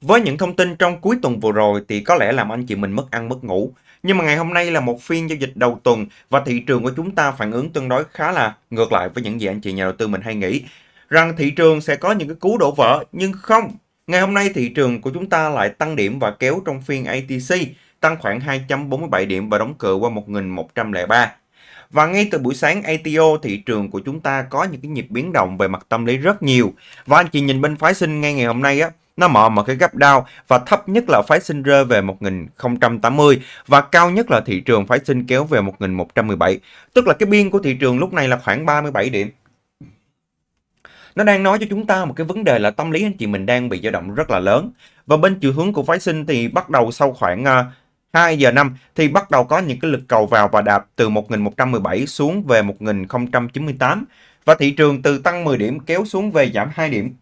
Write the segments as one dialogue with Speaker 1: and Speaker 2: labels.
Speaker 1: Với những thông tin trong cuối tuần vừa rồi thì có lẽ làm anh chị mình mất ăn mất ngủ. Nhưng mà ngày hôm nay là một phiên giao dịch đầu tuần và thị trường của chúng ta phản ứng tương đối khá là ngược lại với những gì anh chị nhà đầu tư mình hay nghĩ. Rằng thị trường sẽ có những cái cú đổ vỡ nhưng không. Ngày hôm nay thị trường của chúng ta lại tăng điểm và kéo trong phiên ATC tăng khoảng 2.47 điểm và đóng cửa qua 1103. Và ngay từ buổi sáng ATO thị trường của chúng ta có những cái nhịp biến động về mặt tâm lý rất nhiều. Và anh chị nhìn bên phái sinh ngay ngày hôm nay á nó mở một cái gấp đau và thấp nhất là phái sinh rơi về 1080 và cao nhất là thị trường phái sinh kéo về 1117. Tức là cái biên của thị trường lúc này là khoảng 37 điểm. Nó đang nói cho chúng ta một cái vấn đề là tâm lý anh chị mình đang bị dao động rất là lớn. Và bên chiều hướng của phái sinh thì bắt đầu sau khoảng 2 à, giờ 5 thì bắt đầu có những cái lực cầu vào và đạp từ 1117 xuống về 1098 và thị trường từ tăng 10 điểm kéo xuống về giảm 2 điểm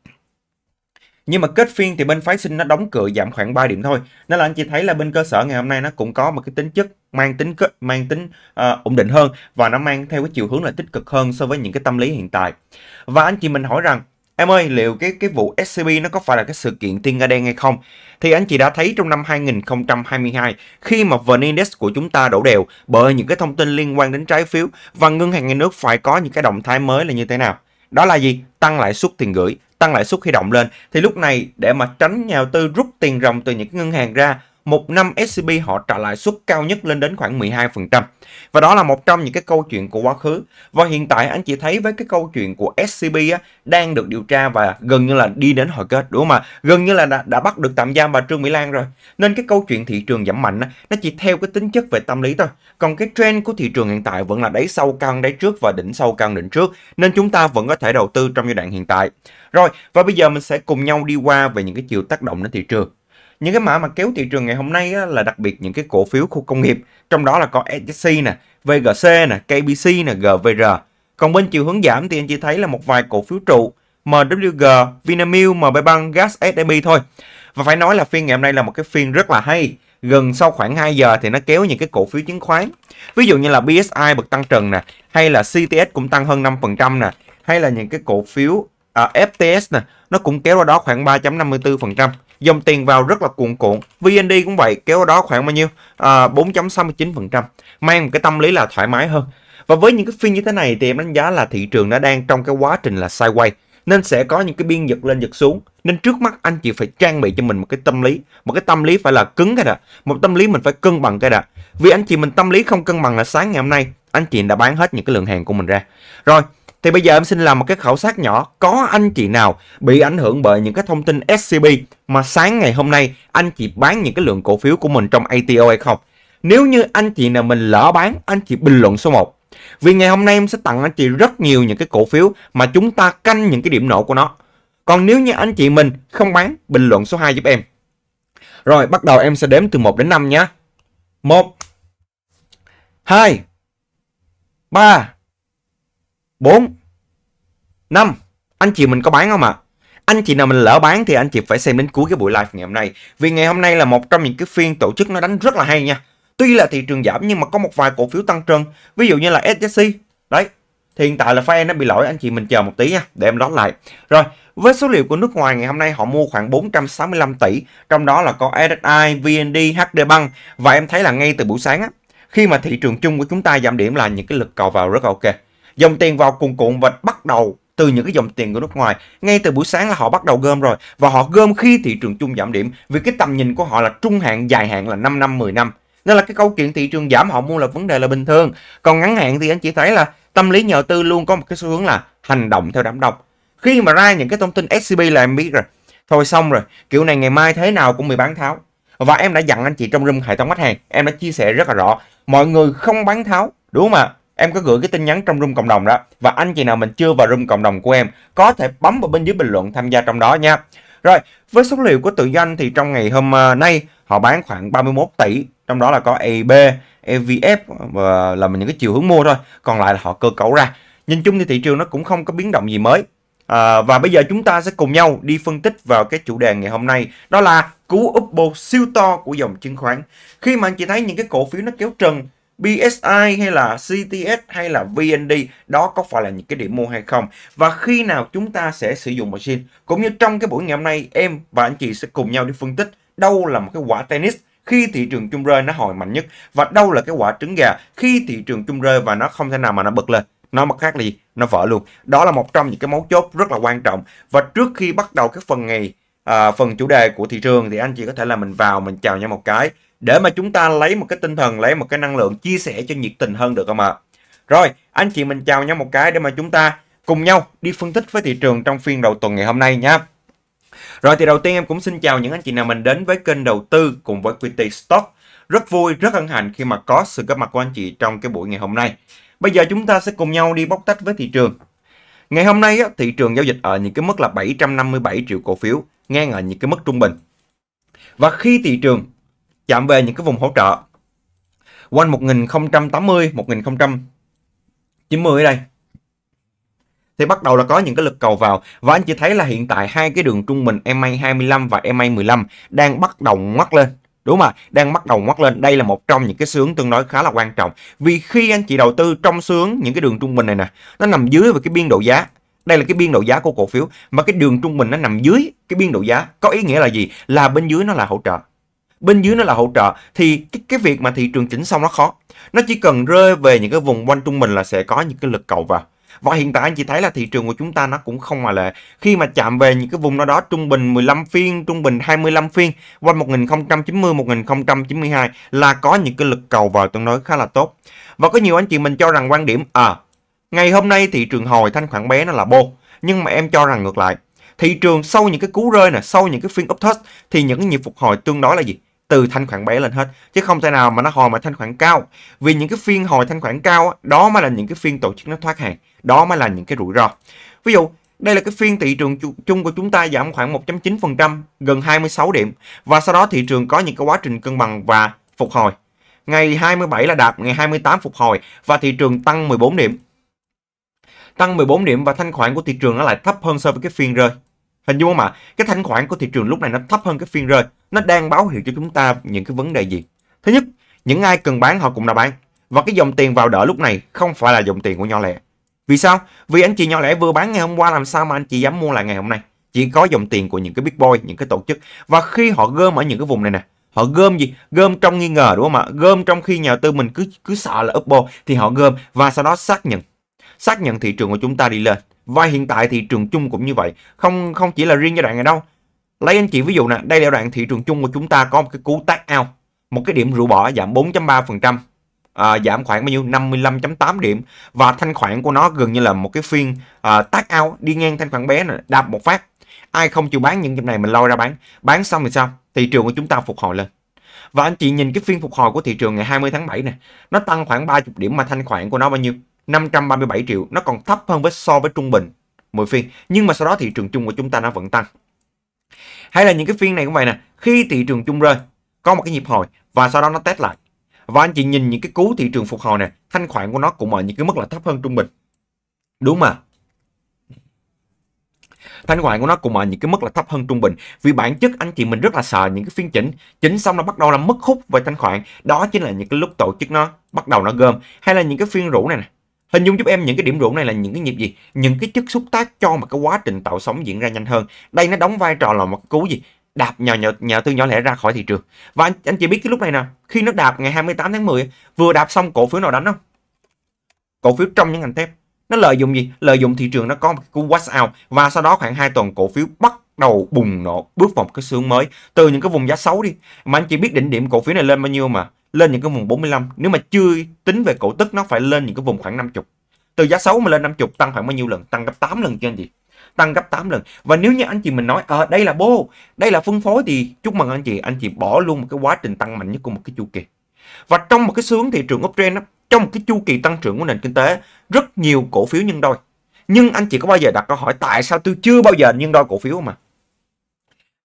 Speaker 1: nhưng mà kết phiên thì bên phái sinh nó đóng cửa giảm khoảng 3 điểm thôi nên là anh chị thấy là bên cơ sở ngày hôm nay nó cũng có một cái tính chất mang tính kết mang tính uh, ổn định hơn và nó mang theo cái chiều hướng là tích cực hơn so với những cái tâm lý hiện tại và anh chị mình hỏi rằng Em ơi, liệu cái cái vụ SCB nó có phải là cái sự kiện tiên ga đen hay không? Thì anh chị đã thấy trong năm 2022 khi mà VN Index của chúng ta đổ đều bởi những cái thông tin liên quan đến trái phiếu và ngân hàng nhà nước phải có những cái động thái mới là như thế nào? Đó là gì? Tăng lãi suất tiền gửi tăng lãi suất huy động lên thì lúc này để mà tránh nhà đầu tư rút tiền ròng từ những ngân hàng ra một năm SCB họ trả lãi suất cao nhất lên đến khoảng 12%. Và đó là một trong những cái câu chuyện của quá khứ. Và hiện tại anh chị thấy với cái câu chuyện của SCB á, đang được điều tra và gần như là đi đến hồi kết đúng không ạ? Gần như là đã, đã bắt được tạm giam bà Trương Mỹ Lan rồi. Nên cái câu chuyện thị trường giảm mạnh á, nó chỉ theo cái tính chất về tâm lý thôi. Còn cái trend của thị trường hiện tại vẫn là đáy sâu căng đáy trước và đỉnh sâu căng đỉnh trước. Nên chúng ta vẫn có thể đầu tư trong giai đoạn hiện tại. Rồi, và bây giờ mình sẽ cùng nhau đi qua về những cái chiều tác động đến thị trường. Những cái mã mà kéo thị trường ngày hôm nay á, là đặc biệt những cái cổ phiếu khu công nghiệp, trong đó là có SJC nè, VGC nè, KBC nè, GVR. Còn bên chiều hướng giảm thì anh chỉ thấy là một vài cổ phiếu trụ MWG, Vinamilk, MB Bank, Gas SMB thôi. Và phải nói là phiên ngày hôm nay là một cái phiên rất là hay. Gần sau khoảng 2 giờ thì nó kéo những cái cổ phiếu chứng khoán. Ví dụ như là BSI bật tăng trần nè, hay là CTS cũng tăng hơn 5% nè, hay là những cái cổ phiếu à, FTS nè, nó cũng kéo ra đó khoảng 3.54% dòng tiền vào rất là cuộn cuộn VND cũng vậy kéo đó khoảng bao nhiêu à, 4.69% mang một cái tâm lý là thoải mái hơn và với những cái phiên như thế này thì em đánh giá là thị trường nó đang trong cái quá trình là sideways nên sẽ có những cái biên giật lên giật xuống nên trước mắt anh chị phải trang bị cho mình một cái tâm lý một cái tâm lý phải là cứng cái đã một tâm lý mình phải cân bằng cái đã vì anh chị mình tâm lý không cân bằng là sáng ngày hôm nay anh chị đã bán hết những cái lượng hàng của mình ra rồi thì bây giờ em xin làm một cái khảo sát nhỏ Có anh chị nào bị ảnh hưởng bởi những cái thông tin SCB Mà sáng ngày hôm nay anh chị bán những cái lượng cổ phiếu của mình trong ATO hay không Nếu như anh chị nào mình lỡ bán Anh chị bình luận số 1 Vì ngày hôm nay em sẽ tặng anh chị rất nhiều những cái cổ phiếu Mà chúng ta canh những cái điểm nổ của nó Còn nếu như anh chị mình không bán Bình luận số 2 giúp em Rồi bắt đầu em sẽ đếm từ 1 đến 5 nhé 1 2 3 4 5. Anh chị mình có bán không ạ? À? Anh chị nào mình lỡ bán thì anh chị phải xem đến cuối cái buổi live ngày hôm nay. Vì ngày hôm nay là một trong những cái phiên tổ chức nó đánh rất là hay nha. Tuy là thị trường giảm nhưng mà có một vài cổ phiếu tăng trơn. Ví dụ như là SJC. Đấy. Thì hiện tại là fan nó bị lỗi anh chị mình chờ một tí nha để em lót lại. Rồi, với số liệu của nước ngoài ngày hôm nay họ mua khoảng 465 tỷ, trong đó là có SSI, VND, HD Bank và em thấy là ngay từ buổi sáng á, khi mà thị trường chung của chúng ta giảm điểm là những cái lực cầu vào rất ok. Dòng tiền vào cuồn cuộn và bắt đầu từ những cái dòng tiền của nước ngoài. Ngay từ buổi sáng là họ bắt đầu gom rồi và họ gom khi thị trường chung giảm điểm vì cái tầm nhìn của họ là trung hạn, dài hạn là 5 năm, 10 năm. Nên là cái câu chuyện thị trường giảm họ mua là vấn đề là bình thường. Còn ngắn hạn thì anh chị thấy là tâm lý nhà tư luôn có một cái xu hướng là hành động theo đám đông. Khi mà ra những cái thông tin SCB là em biết rồi. Thôi xong rồi, kiểu này ngày mai thế nào cũng bị bán tháo. Và em đã dặn anh chị trong room hệ thống khách hàng, em đã chia sẻ rất là rõ. Mọi người không bán tháo, đúng không ạ? em có gửi cái tin nhắn trong room cộng đồng đó và anh chị nào mình chưa vào room cộng đồng của em có thể bấm vào bên dưới bình luận tham gia trong đó nha. Rồi, với số liệu của tự doanh thì trong ngày hôm à, nay họ bán khoảng 31 tỷ, trong đó là có EIB, EVF và là những cái chiều hướng mua thôi, còn lại là họ cơ cấu ra. Nhìn chung thì thị trường nó cũng không có biến động gì mới. À, và bây giờ chúng ta sẽ cùng nhau đi phân tích vào cái chủ đề ngày hôm nay đó là cú upbo siêu to của dòng chứng khoán. Khi mà anh chị thấy những cái cổ phiếu nó kéo trần BSI hay là CTS hay là VND đó có phải là những cái điểm mua hay không và khi nào chúng ta sẽ sử dụng machine cũng như trong cái buổi ngày hôm nay em và anh chị sẽ cùng nhau đi phân tích đâu là một cái quả tennis khi thị trường chung rơi nó hồi mạnh nhất và đâu là cái quả trứng gà khi thị trường chung rơi và nó không thể nào mà nó bật lên nó mặt khác gì nó vỡ luôn đó là một trong những cái mấu chốt rất là quan trọng và trước khi bắt đầu cái phần ngày à, phần chủ đề của thị trường thì anh chị có thể là mình vào mình chào nhau một cái để mà chúng ta lấy một cái tinh thần lấy một cái năng lượng chia sẻ cho nhiệt tình hơn được không ạ rồi anh chị mình chào nhau một cái để mà chúng ta cùng nhau đi phân tích với thị trường trong phiên đầu tuần ngày hôm nay nhé rồi thì đầu tiên em cũng xin chào những anh chị nào mình đến với kênh đầu tư cùng với QT Stock rất vui rất hân hạnh khi mà có sự góp mặt của anh chị trong cái buổi ngày hôm nay bây giờ chúng ta sẽ cùng nhau đi bóc tách với thị trường ngày hôm nay á, thị trường giao dịch ở những cái mức là 757 triệu cổ phiếu ngang ở những cái mức trung bình và khi thị trường chạm về những cái vùng hỗ trợ quanh 1080 1090 ở đây thì bắt đầu là có những cái lực cầu vào và anh chị thấy là hiện tại hai cái đường trung bình MA 25 và MA 15 đang bắt đầu ngoắt lên đúng mà đang bắt đầu ngoắt lên đây là một trong những cái sướng tương đối khá là quan trọng vì khi anh chị đầu tư trong sướng những cái đường trung bình này nè nó nằm dưới và cái biên độ giá đây là cái biên độ giá của cổ phiếu mà cái đường trung bình nó nằm dưới cái biên độ giá có ý nghĩa là gì là bên dưới nó là hỗ trợ bên dưới nó là hỗ trợ thì cái, cái việc mà thị trường chỉnh xong nó khó nó chỉ cần rơi về những cái vùng quanh trung bình là sẽ có những cái lực cầu vào và hiện tại anh chị thấy là thị trường của chúng ta nó cũng không mà lệ khi mà chạm về những cái vùng đó đó trung bình 15 phiên trung bình 25 phiên quanh 1090 1092 là có những cái lực cầu vào tương đối khá là tốt và có nhiều anh chị mình cho rằng quan điểm à ngày hôm nay thị trường hồi thanh khoản bé nó là bô nhưng mà em cho rằng ngược lại thị trường sau những cái cú rơi nè sau những cái phiên upthrust thì những cái nhịp phục hồi tương đối là gì từ thanh khoản bé lên hết chứ không thể nào mà nó hồi mà thanh khoản cao vì những cái phiên hồi thanh khoản cao đó mới là những cái phiên tổ chức nó thoát hàng đó mới là những cái rủi ro ví dụ đây là cái phiên thị trường chung của chúng ta giảm khoảng 1.9% gần 26 điểm và sau đó thị trường có những cái quá trình cân bằng và phục hồi ngày 27 là đạt ngày 28 phục hồi và thị trường tăng 14 điểm tăng 14 điểm và thanh khoản của thị trường nó lại thấp hơn so với cái phiên rơi Hình dung không ạ? Cái thanh khoản của thị trường lúc này nó thấp hơn cái phiên rơi. Nó đang báo hiệu cho chúng ta những cái vấn đề gì? Thứ nhất, những ai cần bán họ cũng đã bán. Và cái dòng tiền vào đỡ lúc này không phải là dòng tiền của nho lẻ. Vì sao? Vì anh chị nho lẻ vừa bán ngày hôm qua làm sao mà anh chị dám mua lại ngày hôm nay? Chỉ có dòng tiền của những cái big boy, những cái tổ chức. Và khi họ gom ở những cái vùng này nè, họ gom gì gom trong nghi ngờ đúng không ạ gom trong khi nhà tư mình cứ cứ sợ là upbo thì họ gom và sau đó xác nhận xác nhận thị trường của chúng ta đi lên và hiện tại thị trường chung cũng như vậy. Không không chỉ là riêng giai đoạn này đâu. Lấy anh chị ví dụ nè, đây là đoạn thị trường chung của chúng ta có một cái cú tác out một cái điểm rũ bỏ giảm 4.3%. À, giảm khoảng bao nhiêu 55.8 điểm và thanh khoản của nó gần như là một cái phiên à, tác ao đi ngang thanh khoản bé này, đạp một phát ai không chịu bán những dịp này mình lôi ra bán bán xong thì sao thị trường của chúng ta phục hồi lên và anh chị nhìn cái phiên phục hồi của thị trường ngày 20 tháng 7 này nó tăng khoảng 30 điểm mà thanh khoản của nó bao nhiêu 537 triệu nó còn thấp hơn với so với trung bình mỗi phiên nhưng mà sau đó thị trường chung của chúng ta nó vẫn tăng hay là những cái phiên này cũng vậy nè khi thị trường chung rơi có một cái nhịp hồi và sau đó nó test lại và anh chị nhìn những cái cú thị trường phục hồi nè thanh khoản của nó cũng ở những cái mức là thấp hơn trung bình đúng mà thanh khoản của nó cũng ở những cái mức là thấp hơn trung bình vì bản chất anh chị mình rất là sợ những cái phiên chỉnh chỉnh xong nó bắt đầu là mất hút về thanh khoản đó chính là những cái lúc tổ chức nó bắt đầu nó gom hay là những cái phiên rủ này, này Hình dung giúp em những cái điểm rũ này là những cái nhịp gì? Những cái chất xúc tác cho một cái quá trình tạo sóng diễn ra nhanh hơn. Đây nó đóng vai trò là một cú gì? đạp nhà, nhà nhà tư nhỏ lẻ ra khỏi thị trường. Và anh, anh chị biết cái lúc này nè, khi nó đạp ngày 28 tháng 10 vừa đạp xong cổ phiếu nào đánh không? Cổ phiếu trong những ngành thép. Nó lợi dụng gì? Lợi dụng thị trường nó có một cái cú wash out và sau đó khoảng 2 tuần cổ phiếu bắt đầu bùng nổ bước vào một cái xương mới từ những cái vùng giá xấu đi. Mà anh chị biết đỉnh điểm cổ phiếu này lên bao nhiêu mà? lên những cái vùng 45 nếu mà chưa tính về cổ tức nó phải lên những cái vùng khoảng 50 từ giá 6 mà lên 50 tăng khoảng bao nhiêu lần tăng gấp 8 lần cho anh chị tăng gấp 8 lần và nếu như anh chị mình nói ở ờ, à, đây là bô đây là phân phối thì chúc mừng anh chị anh chị bỏ luôn một cái quá trình tăng mạnh nhất của một cái chu kỳ và trong một cái xướng thị trường uptrend trong một cái chu kỳ tăng trưởng của nền kinh tế rất nhiều cổ phiếu nhân đôi nhưng anh chị có bao giờ đặt câu hỏi tại sao tôi chưa bao giờ nhân đôi cổ phiếu mà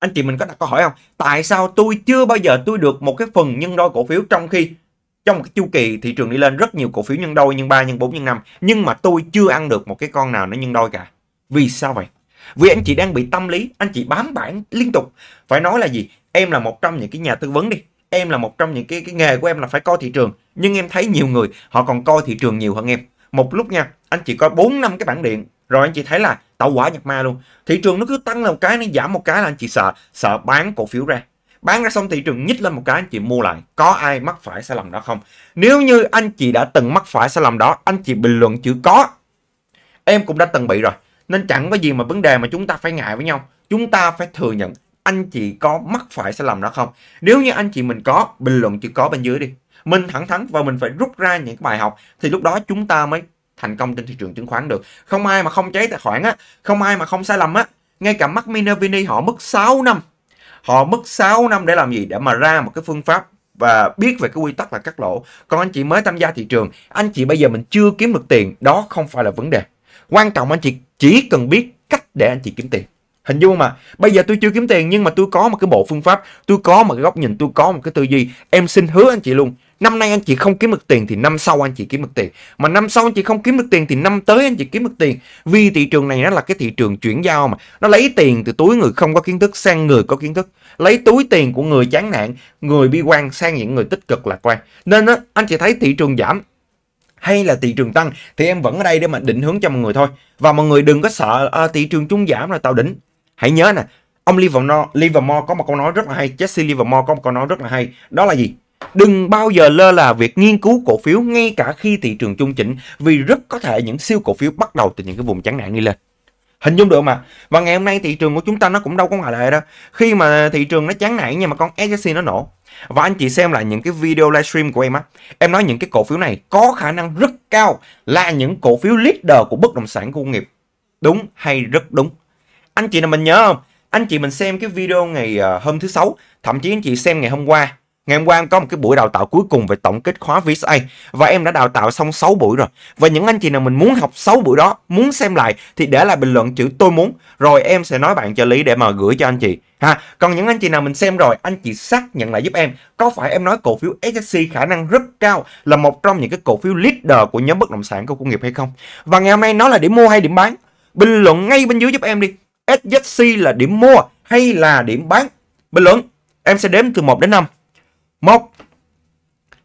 Speaker 1: anh chị mình có đặt câu hỏi không tại sao tôi chưa bao giờ tôi được một cái phần nhân đôi cổ phiếu trong khi trong một cái chu kỳ thị trường đi lên rất nhiều cổ phiếu nhân đôi nhân ba nhân bốn nhân năm nhưng mà tôi chưa ăn được một cái con nào nó nhân đôi cả vì sao vậy vì anh chị đang bị tâm lý anh chị bám bản liên tục phải nói là gì em là một trong những cái nhà tư vấn đi em là một trong những cái cái nghề của em là phải coi thị trường nhưng em thấy nhiều người họ còn coi thị trường nhiều hơn em một lúc nha anh chị coi bốn năm cái bản điện rồi anh chị thấy là tạo quả nhật ma luôn thị trường nó cứ tăng là một cái nó giảm một cái là anh chị sợ sợ bán cổ phiếu ra bán ra xong thị trường nhích lên một cái anh chị mua lại có ai mắc phải sai lầm đó không nếu như anh chị đã từng mắc phải sai lầm đó anh chị bình luận chữ có em cũng đã từng bị rồi nên chẳng có gì mà vấn đề mà chúng ta phải ngại với nhau chúng ta phải thừa nhận anh chị có mắc phải sai lầm đó không nếu như anh chị mình có bình luận chữ có bên dưới đi mình thẳng thắn và mình phải rút ra những bài học thì lúc đó chúng ta mới thành công trên thị trường chứng khoán được không ai mà không cháy tài khoản á không ai mà không sai lầm á ngay cả Mark Minervini họ mất 6 năm họ mất 6 năm để làm gì để mà ra một cái phương pháp và biết về cái quy tắc là cắt lỗ còn anh chị mới tham gia thị trường anh chị bây giờ mình chưa kiếm được tiền đó không phải là vấn đề quan trọng anh chị chỉ cần biết cách để anh chị kiếm tiền hình dung mà bây giờ tôi chưa kiếm tiền nhưng mà tôi có một cái bộ phương pháp tôi có một cái góc nhìn tôi có một cái tư duy em xin hứa anh chị luôn năm nay anh chị không kiếm được tiền thì năm sau anh chị kiếm được tiền mà năm sau anh chị không kiếm được tiền thì năm tới anh chị kiếm được tiền vì thị trường này nó là cái thị trường chuyển giao mà nó lấy tiền từ túi người không có kiến thức sang người có kiến thức lấy túi tiền của người chán nản người bi quan sang những người tích cực lạc quan nên đó, anh chị thấy thị trường giảm hay là thị trường tăng thì em vẫn ở đây để mà định hướng cho mọi người thôi và mọi người đừng có sợ à, thị trường trung giảm là tao đỉnh hãy nhớ nè ông Livermore, Livermore có một câu nói rất là hay Jesse Livermore có một câu nói rất là hay đó là gì Đừng bao giờ lơ là việc nghiên cứu cổ phiếu ngay cả khi thị trường chung chỉnh vì rất có thể những siêu cổ phiếu bắt đầu từ những cái vùng chán nản đi lên. Hình dung được mà. Và ngày hôm nay thị trường của chúng ta nó cũng đâu có ngoại lệ đâu. Khi mà thị trường nó chán nản nhưng mà con SJC nó nổ. Và anh chị xem lại những cái video livestream của em á. Em nói những cái cổ phiếu này có khả năng rất cao là những cổ phiếu leader của bất động sản công nghiệp. Đúng hay rất đúng. Anh chị nào mình nhớ không? Anh chị mình xem cái video ngày ờ, hôm thứ sáu, thậm chí anh chị xem ngày hôm qua Ngày hôm qua em có một cái buổi đào tạo cuối cùng về tổng kết khóa VSA và em đã đào tạo xong 6 buổi rồi. Và những anh chị nào mình muốn học 6 buổi đó, muốn xem lại thì để lại bình luận chữ tôi muốn rồi em sẽ nói bạn trợ lý để mà gửi cho anh chị. Ha, còn những anh chị nào mình xem rồi, anh chị xác nhận lại giúp em, có phải em nói cổ phiếu SSC khả năng rất cao là một trong những cái cổ phiếu leader của nhóm bất động sản của công nghiệp hay không? Và ngày hôm nay nó là điểm mua hay điểm bán? Bình luận ngay bên dưới giúp em đi. SSC là điểm mua hay là điểm bán? Bình luận, em sẽ đếm từ 1 đến 5. 1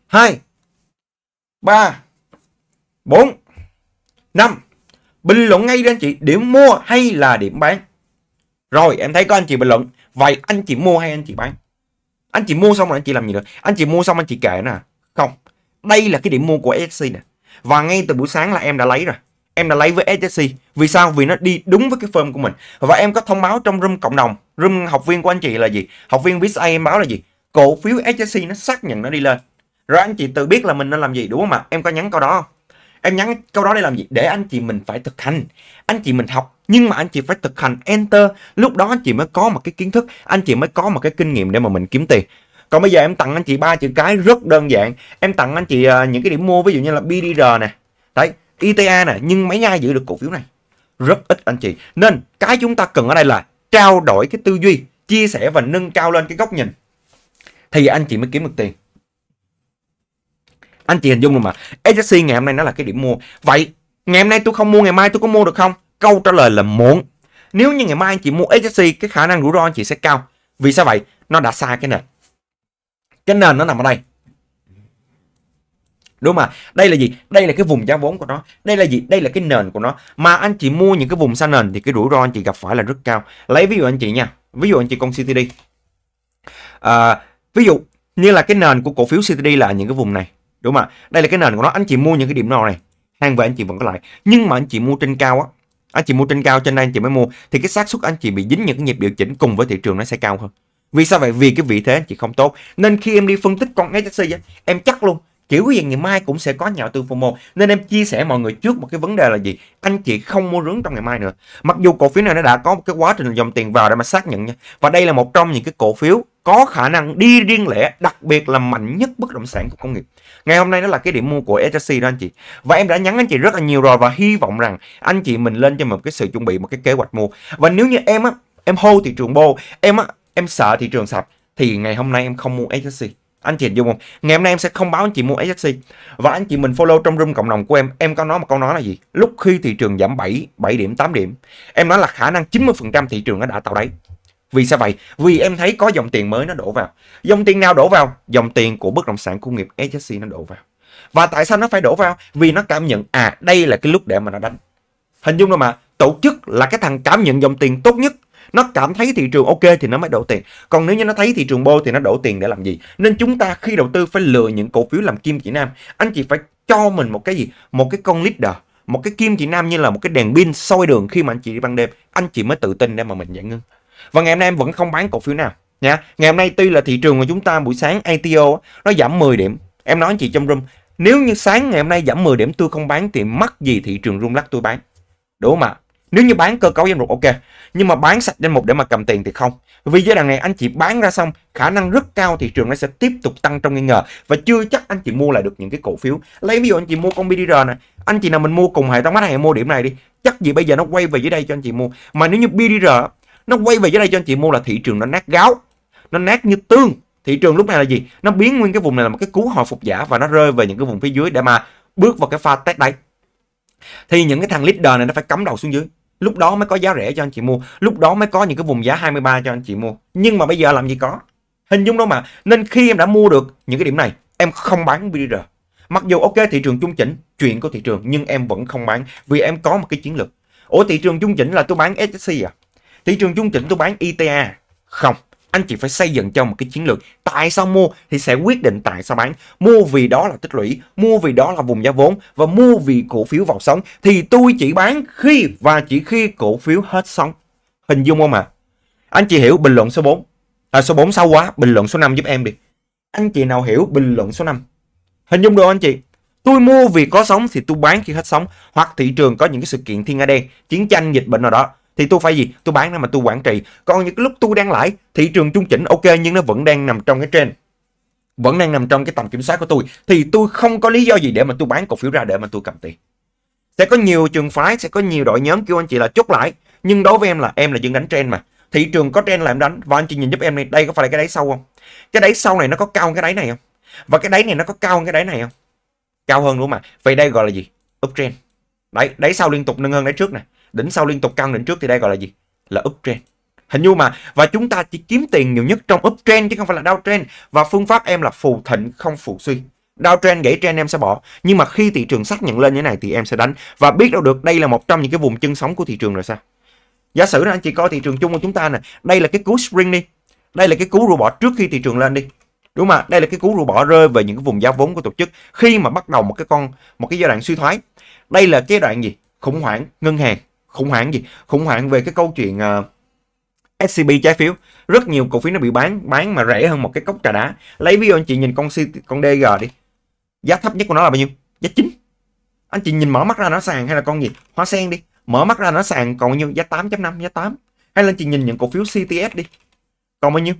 Speaker 1: 2 3 4 5 Bình luận ngay đến chị điểm mua hay là điểm bán Rồi em thấy có anh chị bình luận Vậy anh chị mua hay anh chị bán Anh chị mua xong rồi anh chị làm gì được Anh chị mua xong anh chị kệ nè Không Đây là cái điểm mua của SC nè Và ngay từ buổi sáng là em đã lấy rồi em đã lấy với SSC. Vì sao? Vì nó đi đúng với cái firm của mình. Và em có thông báo trong room cộng đồng, room học viên của anh chị là gì? Học viên visa em báo là gì? cổ phiếu SJC nó xác nhận nó đi lên rồi anh chị tự biết là mình nên làm gì đúng không ạ em có nhắn câu đó không em nhắn câu đó để làm gì để anh chị mình phải thực hành anh chị mình học nhưng mà anh chị phải thực hành enter lúc đó anh chị mới có một cái kiến thức anh chị mới có một cái kinh nghiệm để mà mình kiếm tiền còn bây giờ em tặng anh chị ba chữ cái rất đơn giản em tặng anh chị à, những cái điểm mua ví dụ như là BDR nè đấy ITA nè nhưng mấy ai giữ được cổ phiếu này rất ít anh chị nên cái chúng ta cần ở đây là trao đổi cái tư duy chia sẻ và nâng cao lên cái góc nhìn thì anh chị mới kiếm được tiền anh chị hình dung rồi mà SSC ngày hôm nay nó là cái điểm mua vậy ngày hôm nay tôi không mua ngày mai tôi có mua được không câu trả lời là muốn nếu như ngày mai anh chị mua SSC cái khả năng rủi ro anh chị sẽ cao vì sao vậy nó đã xa cái nền cái nền nó nằm ở đây đúng mà đây là gì đây là cái vùng giá vốn của nó đây là gì đây là cái nền của nó mà anh chị mua những cái vùng xa nền thì cái rủi ro anh chị gặp phải là rất cao lấy ví dụ anh chị nha ví dụ anh chị con city đi à, ví dụ như là cái nền của cổ phiếu CTD là những cái vùng này đúng không ạ đây là cái nền của nó anh chị mua những cái điểm nào này hàng về anh chị vẫn có lại nhưng mà anh chị mua trên cao á anh chị mua trên cao trên đây anh chị mới mua thì cái xác suất anh chị bị dính những cái nhịp điều chỉnh cùng với thị trường nó sẽ cao hơn vì sao vậy vì cái vị thế anh chị không tốt nên khi em đi phân tích con SSC em chắc luôn kiểu gì ngày mai cũng sẽ có nhà đầu tư FOMO nên em chia sẻ mọi người trước một cái vấn đề là gì anh chị không mua rướng trong ngày mai nữa mặc dù cổ phiếu này nó đã có một cái quá trình dòng tiền vào để mà xác nhận nha và đây là một trong những cái cổ phiếu có khả năng đi riêng lẻ, đặc biệt là mạnh nhất bất động sản của công nghiệp. Ngày hôm nay nó là cái điểm mua của HSC đó anh chị. Và em đã nhắn anh chị rất là nhiều rồi và hy vọng rằng anh chị mình lên cho mình một cái sự chuẩn bị, một cái kế hoạch mua. Và nếu như em á, em hô thị trường bô, em á, em sợ thị trường sập thì ngày hôm nay em không mua HSC. Anh chị hình không? Ngày hôm nay em sẽ không báo anh chị mua HSC. Và anh chị mình follow trong room cộng đồng của em, em có nói một câu nói là gì? Lúc khi thị trường giảm 7, 7 điểm, 8 điểm, em nói là khả năng 90% thị trường nó đã tạo đáy. Vì sao vậy? Vì em thấy có dòng tiền mới nó đổ vào. Dòng tiền nào đổ vào? Dòng tiền của bất động sản công nghiệp SSC nó đổ vào. Và tại sao nó phải đổ vào? Vì nó cảm nhận à đây là cái lúc để mà nó đánh. Hình dung đâu mà tổ chức là cái thằng cảm nhận dòng tiền tốt nhất nó cảm thấy thị trường ok thì nó mới đổ tiền còn nếu như nó thấy thị trường bô thì nó đổ tiền để làm gì nên chúng ta khi đầu tư phải lựa những cổ phiếu làm kim chỉ nam anh chị phải cho mình một cái gì một cái con leader một cái kim chỉ nam như là một cái đèn pin soi đường khi mà anh chị đi ban đêm anh chị mới tự tin để mà mình giải ngân và ngày hôm nay em vẫn không bán cổ phiếu nào nha. Ngày hôm nay tuy là thị trường của chúng ta buổi sáng ATO nó giảm 10 điểm. Em nói chị trong room, nếu như sáng ngày hôm nay giảm 10 điểm tôi không bán thì mắc gì thị trường rung lắc tôi bán. Đúng không ạ? Nếu như bán cơ cấu danh mục ok, nhưng mà bán sạch danh mục để mà cầm tiền thì không. Vì giai đoạn này anh chị bán ra xong, khả năng rất cao thị trường nó sẽ tiếp tục tăng trong nghi ngờ và chưa chắc anh chị mua lại được những cái cổ phiếu. Lấy ví dụ anh chị mua con BDR này, anh chị nào mình mua cùng hệ thống khách hàng mua điểm này đi, chắc gì bây giờ nó quay về dưới đây cho anh chị mua. Mà nếu như BDR nó quay về dưới đây cho anh chị mua là thị trường nó nát gáo nó nát như tương thị trường lúc này là gì nó biến nguyên cái vùng này là một cái cú hồi phục giả và nó rơi về những cái vùng phía dưới để mà bước vào cái pha test đáy thì những cái thằng leader này nó phải cắm đầu xuống dưới lúc đó mới có giá rẻ cho anh chị mua lúc đó mới có những cái vùng giá 23 cho anh chị mua nhưng mà bây giờ làm gì có hình dung đó mà nên khi em đã mua được những cái điểm này em không bán BDR mặc dù ok thị trường chung chỉnh chuyện của thị trường nhưng em vẫn không bán vì em có một cái chiến lược ủa thị trường chung chỉnh là tôi bán SSC à Thị trường chung chỉnh tôi bán ITA. Không, anh chị phải xây dựng cho một cái chiến lược. Tại sao mua thì sẽ quyết định tại sao bán. Mua vì đó là tích lũy, mua vì đó là vùng giá vốn và mua vì cổ phiếu vào sóng. Thì tôi chỉ bán khi và chỉ khi cổ phiếu hết sóng. Hình dung không ạ? À? Anh chị hiểu bình luận số 4. À, số 4 sâu quá, bình luận số 5 giúp em đi. Anh chị nào hiểu bình luận số 5? Hình dung được anh chị? Tôi mua vì có sóng thì tôi bán khi hết sóng hoặc thị trường có những cái sự kiện thiên nga đen, chiến tranh, dịch bệnh nào đó thì tôi phải gì? Tôi bán nó mà tôi quản trị. Còn những cái lúc tôi đang lãi, thị trường trung chỉnh ok nhưng nó vẫn đang nằm trong cái trend vẫn đang nằm trong cái tầm kiểm soát của tôi thì tôi không có lý do gì để mà tôi bán cổ phiếu ra để mà tôi cầm tiền sẽ có nhiều trường phái sẽ có nhiều đội nhóm kêu anh chị là chốt lại nhưng đối với em là em là dân đánh trend mà thị trường có trend là em đánh và anh chị nhìn giúp em này đây có phải là cái đáy sâu không cái đáy sâu này nó có cao hơn cái đáy này không và cái đáy này nó có cao hơn cái đáy này không cao hơn đúng không ạ vậy đây gọi là gì uptrend đấy đáy sau liên tục nâng hơn đáy trước này đỉnh sau liên tục căng đỉnh trước thì đây gọi là gì là uptrend hình như mà và chúng ta chỉ kiếm tiền nhiều nhất trong uptrend chứ không phải là downtrend và phương pháp em là phù thịnh không phù suy downtrend gãy trend em sẽ bỏ nhưng mà khi thị trường xác nhận lên như thế này thì em sẽ đánh và biết đâu được đây là một trong những cái vùng chân sóng của thị trường rồi sao giả sử anh chị coi thị trường chung của chúng ta nè đây là cái cú spring đi đây là cái cú rủ bỏ trước khi thị trường lên đi đúng không ạ đây là cái cú rủ bỏ rơi về những cái vùng giá vốn của tổ chức khi mà bắt đầu một cái con một cái giai đoạn suy thoái đây là cái đoạn gì khủng hoảng ngân hàng khủng hoảng gì khủng hoảng về cái câu chuyện uh, ờ, SCB trái phiếu rất nhiều cổ phiếu nó bị bán bán mà rẻ hơn một cái cốc trà đá lấy ví dụ anh chị nhìn con C, con DG đi giá thấp nhất của nó là bao nhiêu giá chín anh chị nhìn mở mắt ra nó sàn hay là con gì hóa sen đi mở mắt ra nó sàn còn bao nhiêu giá 8.5 giá 8 hay là anh chị nhìn những cổ phiếu CTS đi còn bao nhiêu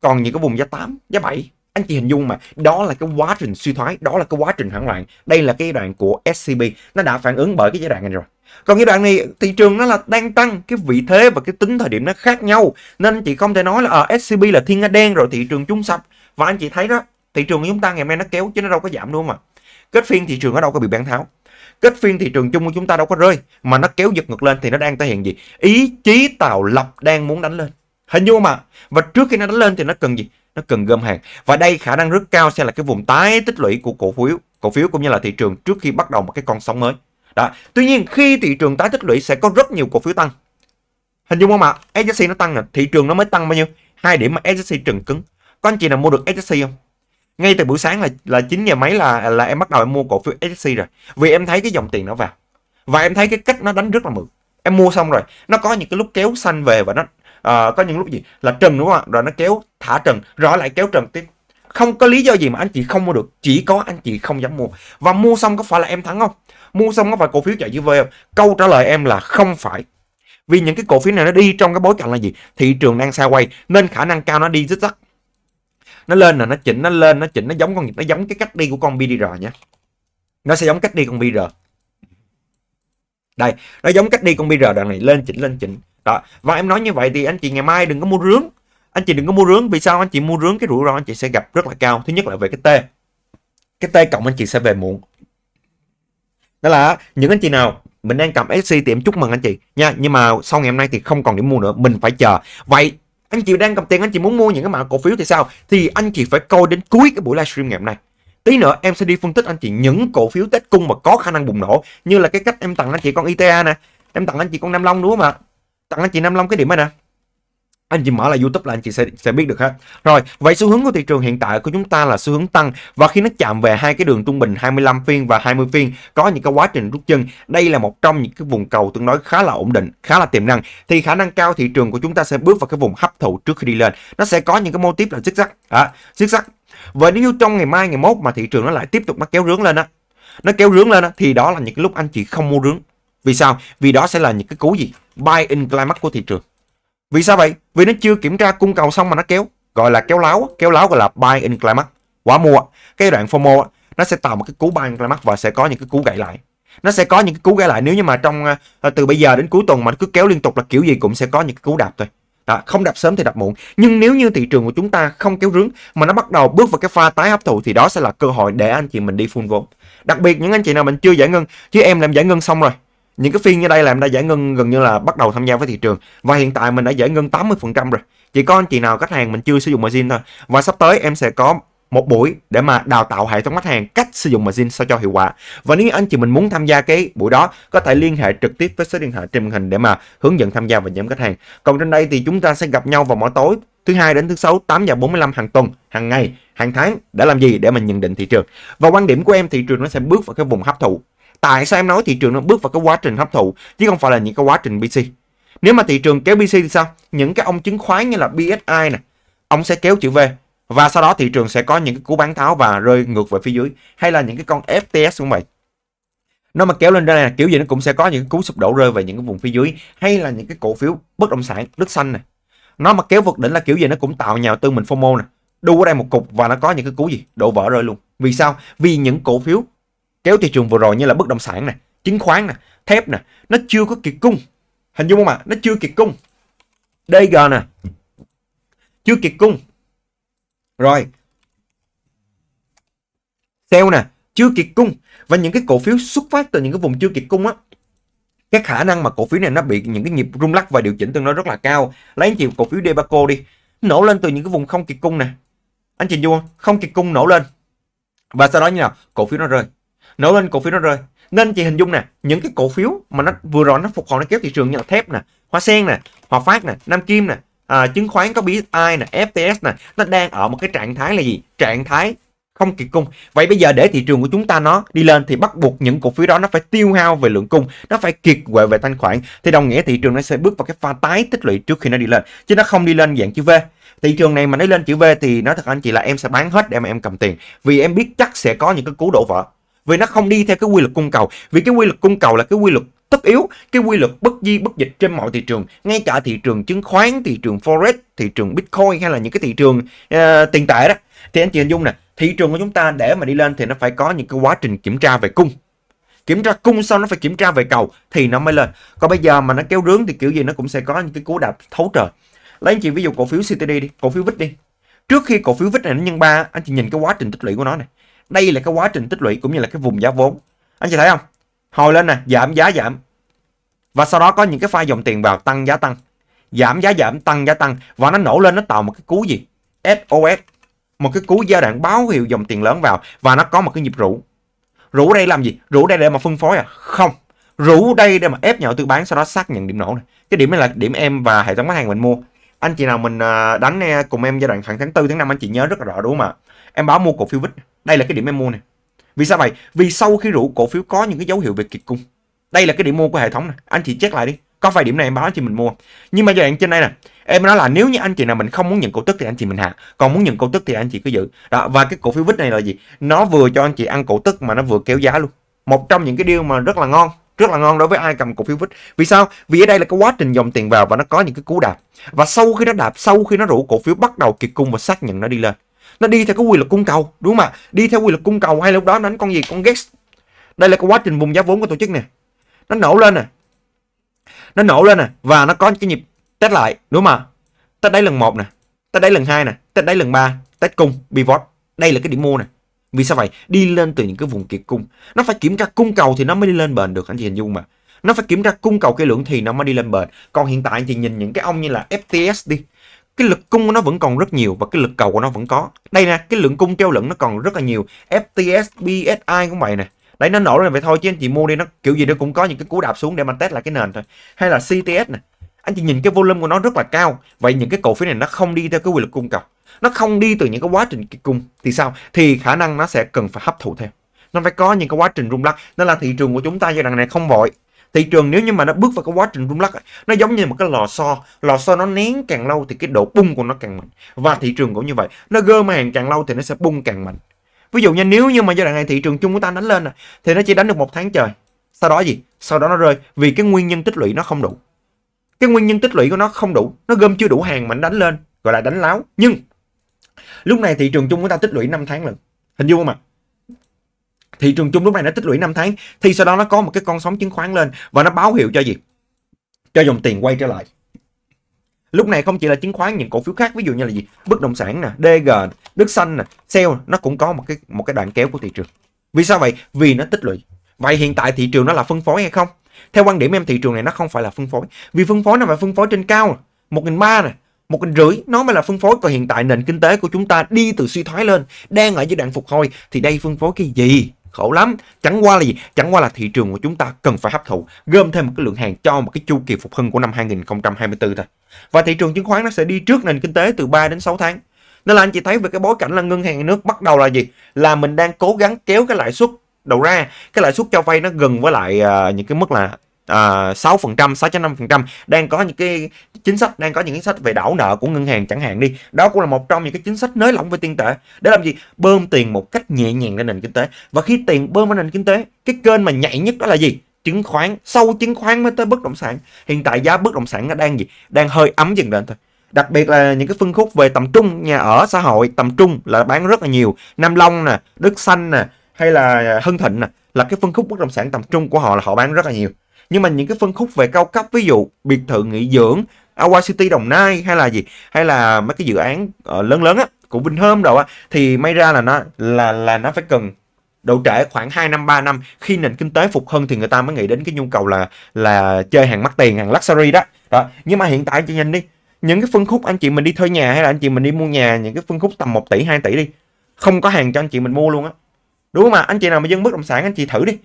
Speaker 1: còn những cái vùng giá 8 giá 7 anh chị hình dung mà đó là cái quá trình suy thoái đó là cái quá trình hoảng loạn đây là cái đoạn của SCB nó đã phản ứng bởi cái giai đoạn này rồi còn giai đoạn này thị trường nó là đang tăng cái vị thế và cái tính thời điểm nó khác nhau nên chị không thể nói là à, ờ, scb là thiên nga đen rồi thị trường chung sập và anh chị thấy đó thị trường của chúng ta ngày mai nó kéo chứ nó đâu có giảm đúng không ạ kết phiên thị trường ở đâu có bị bán tháo kết phiên thị trường chung của chúng ta đâu có rơi mà nó kéo giật ngược lên thì nó đang thể hiện gì ý chí tạo lập đang muốn đánh lên hình như mà và trước khi nó đánh lên thì nó cần gì nó cần gom hàng và đây khả năng rất cao sẽ là cái vùng tái tích lũy của cổ phiếu cổ phiếu cũng như là thị trường trước khi bắt đầu một cái con sóng mới đó. Tuy nhiên khi thị trường tái tích lũy sẽ có rất nhiều cổ phiếu tăng. Hình dung không ạ? À? SJC nó tăng là thị trường nó mới tăng bao nhiêu? Hai điểm mà SJC trần cứng. Có anh chị nào mua được SJC không? Ngay từ buổi sáng là là 9 giờ mấy là là em bắt đầu em mua cổ phiếu SJC rồi. Vì em thấy cái dòng tiền nó vào. Và em thấy cái cách nó đánh rất là mượt. Em mua xong rồi, nó có những cái lúc kéo xanh về và nó uh, có những lúc gì là trần đúng không ạ? Rồi nó kéo thả trần, rồi lại kéo trần tiếp không có lý do gì mà anh chị không mua được chỉ có anh chị không dám mua và mua xong có phải là em thắng không mua xong có phải cổ phiếu chạy dưới V Câu trả lời em là không phải. Vì những cái cổ phiếu này nó đi trong cái bối cảnh là gì? Thị trường đang xa quay nên khả năng cao nó đi rất rất. Nó lên là nó chỉnh, nó lên, nó chỉnh, nó giống con nó giống cái cách đi của con BDR nhé. Nó sẽ giống cách đi con BDR. Đây, nó giống cách đi con BR đoạn này lên chỉnh lên chỉnh. Đó. Và em nói như vậy thì anh chị ngày mai đừng có mua rướng. Anh chị đừng có mua rướng vì sao anh chị mua rướng cái rủi ro anh chị sẽ gặp rất là cao. Thứ nhất là về cái T. Cái T cộng anh chị sẽ về muộn đó là những anh chị nào mình đang cầm SC thì em chúc mừng anh chị nha nhưng mà sau ngày hôm nay thì không còn điểm mua nữa mình phải chờ vậy anh chị đang cầm tiền anh chị muốn mua những cái mã cổ phiếu thì sao thì anh chị phải coi đến cuối cái buổi livestream ngày hôm nay tí nữa em sẽ đi phân tích anh chị những cổ phiếu tết cung mà có khả năng bùng nổ như là cái cách em tặng anh chị con ITA nè em tặng anh chị con Nam Long đúng không ạ tặng anh chị Nam Long cái điểm này nè anh chị mở lại YouTube là anh chị sẽ sẽ biết được hết. Rồi, vậy xu hướng của thị trường hiện tại của chúng ta là xu hướng tăng và khi nó chạm về hai cái đường trung bình 25 phiên và 20 phiên có những cái quá trình rút chân. Đây là một trong những cái vùng cầu tương đối khá là ổn định, khá là tiềm năng. Thì khả năng cao thị trường của chúng ta sẽ bước vào cái vùng hấp thụ trước khi đi lên. Nó sẽ có những cái mô tiếp là sắc à, sắc Vậy nếu như trong ngày mai ngày mốt mà thị trường nó lại tiếp tục nó kéo rướng lên á, nó kéo rướng lên á thì đó là những cái lúc anh chị không mua rướng. Vì sao? Vì đó sẽ là những cái cú gì? Buy in climax của thị trường. Vì sao vậy? Vì nó chưa kiểm tra cung cầu xong mà nó kéo, gọi là kéo láo, kéo láo gọi là buy in climax, quá mua. Cái đoạn FOMO nó sẽ tạo một cái cú buy in climax và sẽ có những cái cú gãy lại. Nó sẽ có những cái cú gãy lại nếu như mà trong ờ, từ bây giờ đến cuối tuần mà cứ kéo liên tục là kiểu gì cũng sẽ có những cái cú đạp thôi. Đó, không đạp sớm thì đạp muộn. Nhưng nếu như thị trường của chúng ta không kéo rướng mà nó bắt đầu bước vào cái pha tái hấp thụ thì đó sẽ là cơ hội để anh chị mình đi full vốn. Đặc biệt những anh chị nào mình chưa giải ngân, chứ em làm giải ngân xong rồi những cái phiên như đây là em đã giải ngân gần như là bắt đầu tham gia với thị trường và hiện tại mình đã giải ngân 80% rồi chỉ có anh chị nào khách hàng mình chưa sử dụng margin thôi và sắp tới em sẽ có một buổi để mà đào tạo hệ thống khách hàng cách sử dụng margin sao cho hiệu quả và nếu anh chị mình muốn tham gia cái buổi đó có thể liên hệ trực tiếp với số điện thoại trên màn hình để mà hướng dẫn tham gia và nhóm khách hàng còn trên đây thì chúng ta sẽ gặp nhau vào mỗi tối thứ hai đến thứ sáu 8 giờ 45 hàng tuần hàng ngày hàng tháng để làm gì để mình nhận định thị trường và quan điểm của em thị trường nó sẽ bước vào cái vùng hấp thụ Tại sao em nói thị trường nó bước vào cái quá trình hấp thụ chứ không phải là những cái quá trình BC. Nếu mà thị trường kéo BC thì sao? Những cái ông chứng khoán như là BSI nè, ông sẽ kéo chữ V và sau đó thị trường sẽ có những cái cú bán tháo và rơi ngược về phía dưới hay là những cái con FTS cũng vậy. Nó mà kéo lên đây này, kiểu gì nó cũng sẽ có những cú sụp đổ rơi về những cái vùng phía dưới hay là những cái cổ phiếu bất động sản đất xanh này. Nó mà kéo vượt đỉnh là kiểu gì nó cũng tạo nhà đầu tư mình FOMO nè. Đu ở đây một cục và nó có những cái cú gì đổ vỡ rơi luôn. Vì sao? Vì những cổ phiếu kéo thị trường vừa rồi như là bất động sản nè chứng khoán nè thép nè nó chưa có kiệt cung hình dung không ạ à? nó chưa kiệt cung DG nè chưa kiệt cung rồi theo nè chưa kiệt cung và những cái cổ phiếu xuất phát từ những cái vùng chưa kiệt cung á cái khả năng mà cổ phiếu này nó bị những cái nhịp rung lắc và điều chỉnh tương đối rất là cao lấy anh chị cổ phiếu Debaco đi nổ lên từ những cái vùng không kiệt cung nè anh chị vô không kiệt cung nổ lên và sau đó như nào cổ phiếu nó rơi nổ lên cổ phiếu nó rơi nên chị hình dung nè những cái cổ phiếu mà nó vừa rồi nó phục hồi nó kéo thị trường như là thép nè hoa sen nè hòa phát nè nam kim nè à, chứng khoán có biết ai nè FTS nè nó đang ở một cái trạng thái là gì trạng thái không kiệt cung vậy bây giờ để thị trường của chúng ta nó đi lên thì bắt buộc những cổ phiếu đó nó phải tiêu hao về lượng cung nó phải kiệt quệ về thanh khoản thì đồng nghĩa thị trường nó sẽ bước vào cái pha tái tích lũy trước khi nó đi lên chứ nó không đi lên dạng chữ V thị trường này mà nó lên chữ V thì nói thật anh chị là em sẽ bán hết để mà em cầm tiền vì em biết chắc sẽ có những cái cú đổ vỡ vì nó không đi theo cái quy luật cung cầu vì cái quy luật cung cầu là cái quy luật tất yếu cái quy luật bất di bất dịch trên mọi thị trường ngay cả thị trường chứng khoán thị trường forex thị trường bitcoin hay là những cái thị trường uh, tiền tệ đó thì anh chị anh dung nè thị trường của chúng ta để mà đi lên thì nó phải có những cái quá trình kiểm tra về cung kiểm tra cung sau nó phải kiểm tra về cầu thì nó mới lên còn bây giờ mà nó kéo rướng thì kiểu gì nó cũng sẽ có những cái cú đạp thấu trời lấy anh chị ví dụ cổ phiếu CTD đi cổ phiếu vít đi trước khi cổ phiếu vít này nó nhân ba anh chị nhìn cái quá trình tích lũy của nó này đây là cái quá trình tích lũy cũng như là cái vùng giá vốn anh chị thấy không hồi lên nè giảm giá giảm và sau đó có những cái pha dòng tiền vào tăng giá tăng giảm giá giảm tăng giá tăng và nó nổ lên nó tạo một cái cú gì SOS một cái cú giai đoạn báo hiệu dòng tiền lớn vào và nó có một cái nhịp rũ rũ đây làm gì rũ đây để mà phân phối à không rũ đây để mà ép nhà đầu tư bán sau đó xác nhận điểm nổ này cái điểm này là điểm em và hệ thống bán hàng mình mua anh chị nào mình à, đánh à, cùng em giai đoạn khoảng tháng 4 tháng 5 anh chị nhớ rất là rõ đúng không ạ em báo mua cổ phiếu vít đây là cái điểm em mua này. Vì sao vậy? Vì sau khi rủ cổ phiếu có những cái dấu hiệu về kiệt cung. Đây là cái điểm mua của hệ thống này. Anh chị check lại đi. Có vài điểm này em báo anh chị mình mua. Nhưng mà dạng trên đây nè, em nói là nếu như anh chị nào mình không muốn nhận cổ tức thì anh chị mình hạ, còn muốn nhận cổ tức thì anh chị cứ giữ. Đó, và cái cổ phiếu vít này là gì? Nó vừa cho anh chị ăn cổ tức mà nó vừa kéo giá luôn. Một trong những cái điều mà rất là ngon rất là ngon đối với ai cầm cổ phiếu vít vì sao vì ở đây là cái quá trình dòng tiền vào và nó có những cái cú đạp và sau khi nó đạp sau khi nó rủ cổ phiếu bắt đầu kiệt cung và xác nhận nó đi lên nó đi theo cái quy luật cung cầu đúng không ạ đi theo quy luật cung cầu hay lúc đó nó đánh con gì con gas đây là cái quá trình vùng giá vốn của tổ chức nè nó nổ lên nè nó nổ lên nè và nó có cái nhịp test lại đúng không ạ test đáy lần một nè test đáy lần hai nè test đáy lần ba test cung pivot đây là cái điểm mua nè vì sao vậy đi lên từ những cái vùng kiệt cung nó phải kiểm tra cung cầu thì nó mới đi lên bền được anh chị hình dung mà nó phải kiểm tra cung cầu cái lượng thì nó mới đi lên bền còn hiện tại thì nhìn những cái ông như là FTS đi cái lực cung của nó vẫn còn rất nhiều và cái lực cầu của nó vẫn có đây nè cái lượng cung treo lẫn nó còn rất là nhiều FTS BSI cũng vậy nè đấy nó nổ ra vậy thôi chứ anh chị mua đi nó kiểu gì nó cũng có những cái cú đạp xuống để mà test lại cái nền thôi hay là CTS nè anh chị nhìn cái volume của nó rất là cao vậy những cái cổ phiếu này nó không đi theo cái quy luật cung cầu nó không đi từ những cái quá trình cung thì sao thì khả năng nó sẽ cần phải hấp thụ theo nó phải có những cái quá trình rung lắc nên là thị trường của chúng ta giai đoạn này không vội thị trường nếu như mà nó bước vào cái quá trình rung lắc nó giống như một cái lò xo lò xo nó nén càng lâu thì cái độ bung của nó càng mạnh và thị trường cũng như vậy nó gom hàng càng lâu thì nó sẽ bung càng mạnh ví dụ như nếu như mà giai đoạn này thị trường chung của ta đánh lên thì nó chỉ đánh được một tháng trời sau đó gì sau đó nó rơi vì cái nguyên nhân tích lũy nó không đủ cái nguyên nhân tích lũy của nó không đủ nó gom chưa đủ hàng mà nó đánh lên gọi là đánh láo nhưng lúc này thị trường chung của ta tích lũy 5 tháng lần hình dung không ạ à? thị trường chung lúc này nó tích lũy 5 tháng thì sau đó nó có một cái con sóng chứng khoán lên và nó báo hiệu cho gì cho dòng tiền quay trở lại lúc này không chỉ là chứng khoán những cổ phiếu khác ví dụ như là gì bất động sản nè DG Đức Xanh nè Sell nó cũng có một cái một cái đoạn kéo của thị trường vì sao vậy vì nó tích lũy vậy hiện tại thị trường nó là phân phối hay không theo quan điểm em thị trường này nó không phải là phân phối vì phân phối nó phải phân phối trên cao một nghìn ba nè một nghìn rưỡi nó mới là phân phối còn hiện tại nền kinh tế của chúng ta đi từ suy thoái lên đang ở giai đoạn phục hồi thì đây phân phối cái gì khổ lắm chẳng qua là gì chẳng qua là thị trường của chúng ta cần phải hấp thụ gom thêm một cái lượng hàng cho một cái chu kỳ phục hưng của năm 2024 thôi và thị trường chứng khoán nó sẽ đi trước nền kinh tế từ 3 đến 6 tháng nên là anh chị thấy về cái bối cảnh là ngân hàng nước bắt đầu là gì là mình đang cố gắng kéo cái lãi suất đầu ra cái lãi suất cho vay nó gần với lại uh, những cái mức là uh, 6%, 6.5% đang có những cái chính sách đang có những chính sách về đảo nợ của ngân hàng chẳng hạn đi. Đó cũng là một trong những cái chính sách nới lỏng về tiền tệ. Để làm gì? Bơm tiền một cách nhẹ nhàng lên nền kinh tế. Và khi tiền bơm vào nền kinh tế, cái kênh mà nhạy nhất đó là gì? chứng khoán sau chứng khoán mới tới bất động sản hiện tại giá bất động sản nó đang gì đang hơi ấm dần lên thôi đặc biệt là những cái phân khúc về tầm trung nhà ở xã hội tầm trung là bán rất là nhiều nam long nè đức xanh nè hay là hưng thịnh nè là cái phân khúc bất động sản tầm trung của họ là họ bán rất là nhiều nhưng mà những cái phân khúc về cao cấp ví dụ biệt thự nghỉ dưỡng Aqua City Đồng Nai hay là gì hay là mấy cái dự án uh, lớn lớn á của Vinhome đâu á thì may ra là nó là là nó phải cần độ trễ khoảng 2 năm 3 năm khi nền kinh tế phục hơn thì người ta mới nghĩ đến cái nhu cầu là là chơi hàng mắc tiền hàng luxury đó đó nhưng mà hiện tại anh chị nhìn đi những cái phân khúc anh chị mình đi thuê nhà hay là anh chị mình đi mua nhà những cái phân khúc tầm 1 tỷ 2 tỷ đi không có hàng cho anh chị mình mua luôn á đúng không mà anh chị nào mà dân bất động sản anh chị thử đi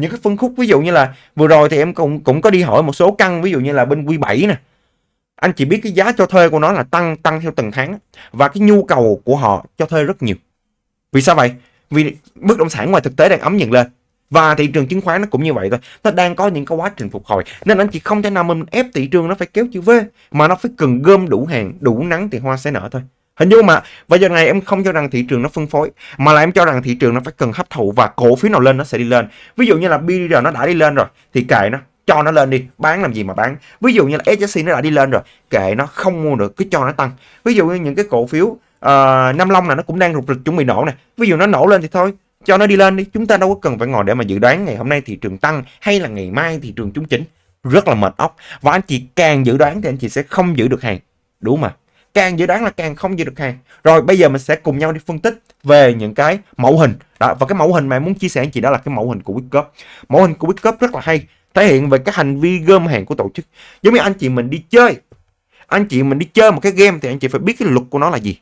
Speaker 1: những cái phân khúc ví dụ như là vừa rồi thì em cũng cũng có đi hỏi một số căn ví dụ như là bên Q7 nè anh chỉ biết cái giá cho thuê của nó là tăng tăng theo từng tháng và cái nhu cầu của họ cho thuê rất nhiều vì sao vậy vì bất động sản ngoài thực tế đang ấm dần lên và thị trường chứng khoán nó cũng như vậy thôi nó đang có những cái quá trình phục hồi nên anh chị không thể nào mình ép thị trường nó phải kéo chữ V mà nó phải cần gom đủ hàng đủ nắng thì hoa sẽ nở thôi Hình dung mà và giờ này em không cho rằng thị trường nó phân phối mà là em cho rằng thị trường nó phải cần hấp thụ và cổ phiếu nào lên nó sẽ đi lên. Ví dụ như là BDR nó đã đi lên rồi thì kệ nó cho nó lên đi bán làm gì mà bán ví dụ như là SJC nó đã đi lên rồi kệ nó không mua được cứ cho nó tăng ví dụ như những cái cổ phiếu uh, Nam Long này nó cũng đang rục rịch chuẩn bị nổ này ví dụ nó nổ lên thì thôi cho nó đi lên đi chúng ta đâu có cần phải ngồi để mà dự đoán ngày hôm nay thị trường tăng hay là ngày mai thị trường chúng chỉnh rất là mệt óc và anh chị càng dự đoán thì anh chị sẽ không giữ được hàng đúng mà càng dự đoán là càng không gì được hàng rồi bây giờ mình sẽ cùng nhau đi phân tích về những cái mẫu hình đó và cái mẫu hình mà em muốn chia sẻ anh chị đó là cái mẫu hình của Wickup mẫu hình của Wickup rất là hay thể hiện về cái hành vi gom hàng của tổ chức giống như anh chị mình đi chơi anh chị mình đi chơi một cái game thì anh chị phải biết cái luật của nó là gì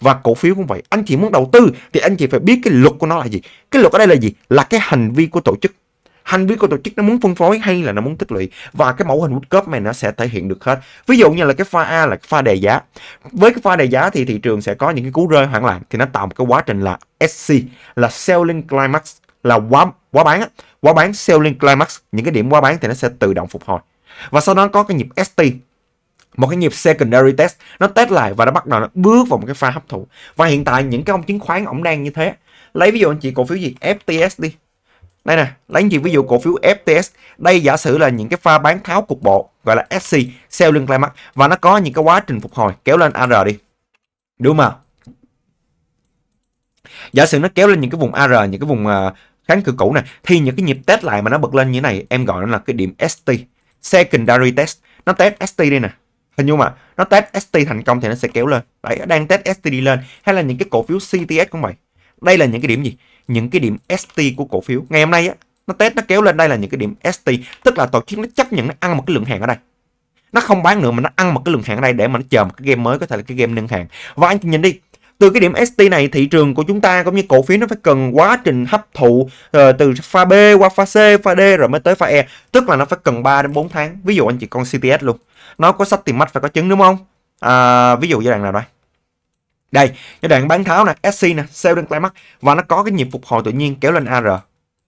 Speaker 1: và cổ phiếu cũng vậy anh chị muốn đầu tư thì anh chị phải biết cái luật của nó là gì cái luật ở đây là gì là cái hành vi của tổ chức hành vi của tổ chức nó muốn phân phối hay là nó muốn tích lũy và cái mẫu hình World Cup này nó sẽ thể hiện được hết ví dụ như là cái pha A là pha đề giá với cái pha đề giá thì thị trường sẽ có những cái cú rơi hoảng loạn thì nó tạo một cái quá trình là SC là selling climax là quá quá bán quá bán selling climax những cái điểm quá bán thì nó sẽ tự động phục hồi và sau đó có cái nhịp ST một cái nhịp secondary test nó test lại và nó bắt đầu nó bước vào một cái pha hấp thụ và hiện tại những cái ông chứng khoán ổng đang như thế lấy ví dụ anh chị cổ phiếu gì FTS đi đây nè lấy gì ví dụ cổ phiếu FTS đây giả sử là những cái pha bán tháo cục bộ gọi là SC sell lưng climax và nó có những cái quá trình phục hồi kéo lên AR đi đúng không giả sử nó kéo lên những cái vùng AR những cái vùng à, kháng cự cũ này thì những cái nhịp test lại mà nó bật lên như này em gọi nó là cái điểm ST secondary test nó test ST đi nè hình như mà nó test ST thành công thì nó sẽ kéo lên đấy đang test ST đi lên hay là những cái cổ phiếu CTS cũng vậy đây là những cái điểm gì những cái điểm ST của cổ phiếu. Ngày hôm nay á, nó test nó kéo lên đây là những cái điểm ST, tức là tổ chức nó chấp nhận nó ăn một cái lượng hàng ở đây. Nó không bán nữa mà nó ăn một cái lượng hàng ở đây để mà nó chờ một cái game mới có thể là cái game nâng hàng. Và anh nhìn đi, từ cái điểm ST này thị trường của chúng ta cũng như cổ phiếu nó phải cần quá trình hấp thụ uh, từ pha B qua pha C, pha D rồi mới tới pha E, tức là nó phải cần 3 đến 4 tháng. Ví dụ anh chị con CTS luôn. Nó có sách tiền mạch phải có chứng đúng không? À, ví dụ giai đoạn nào đây? Đây, giai đoạn bán tháo nè, SC nè, sell đơn tay mắt và nó có cái nhịp phục hồi tự nhiên kéo lên AR.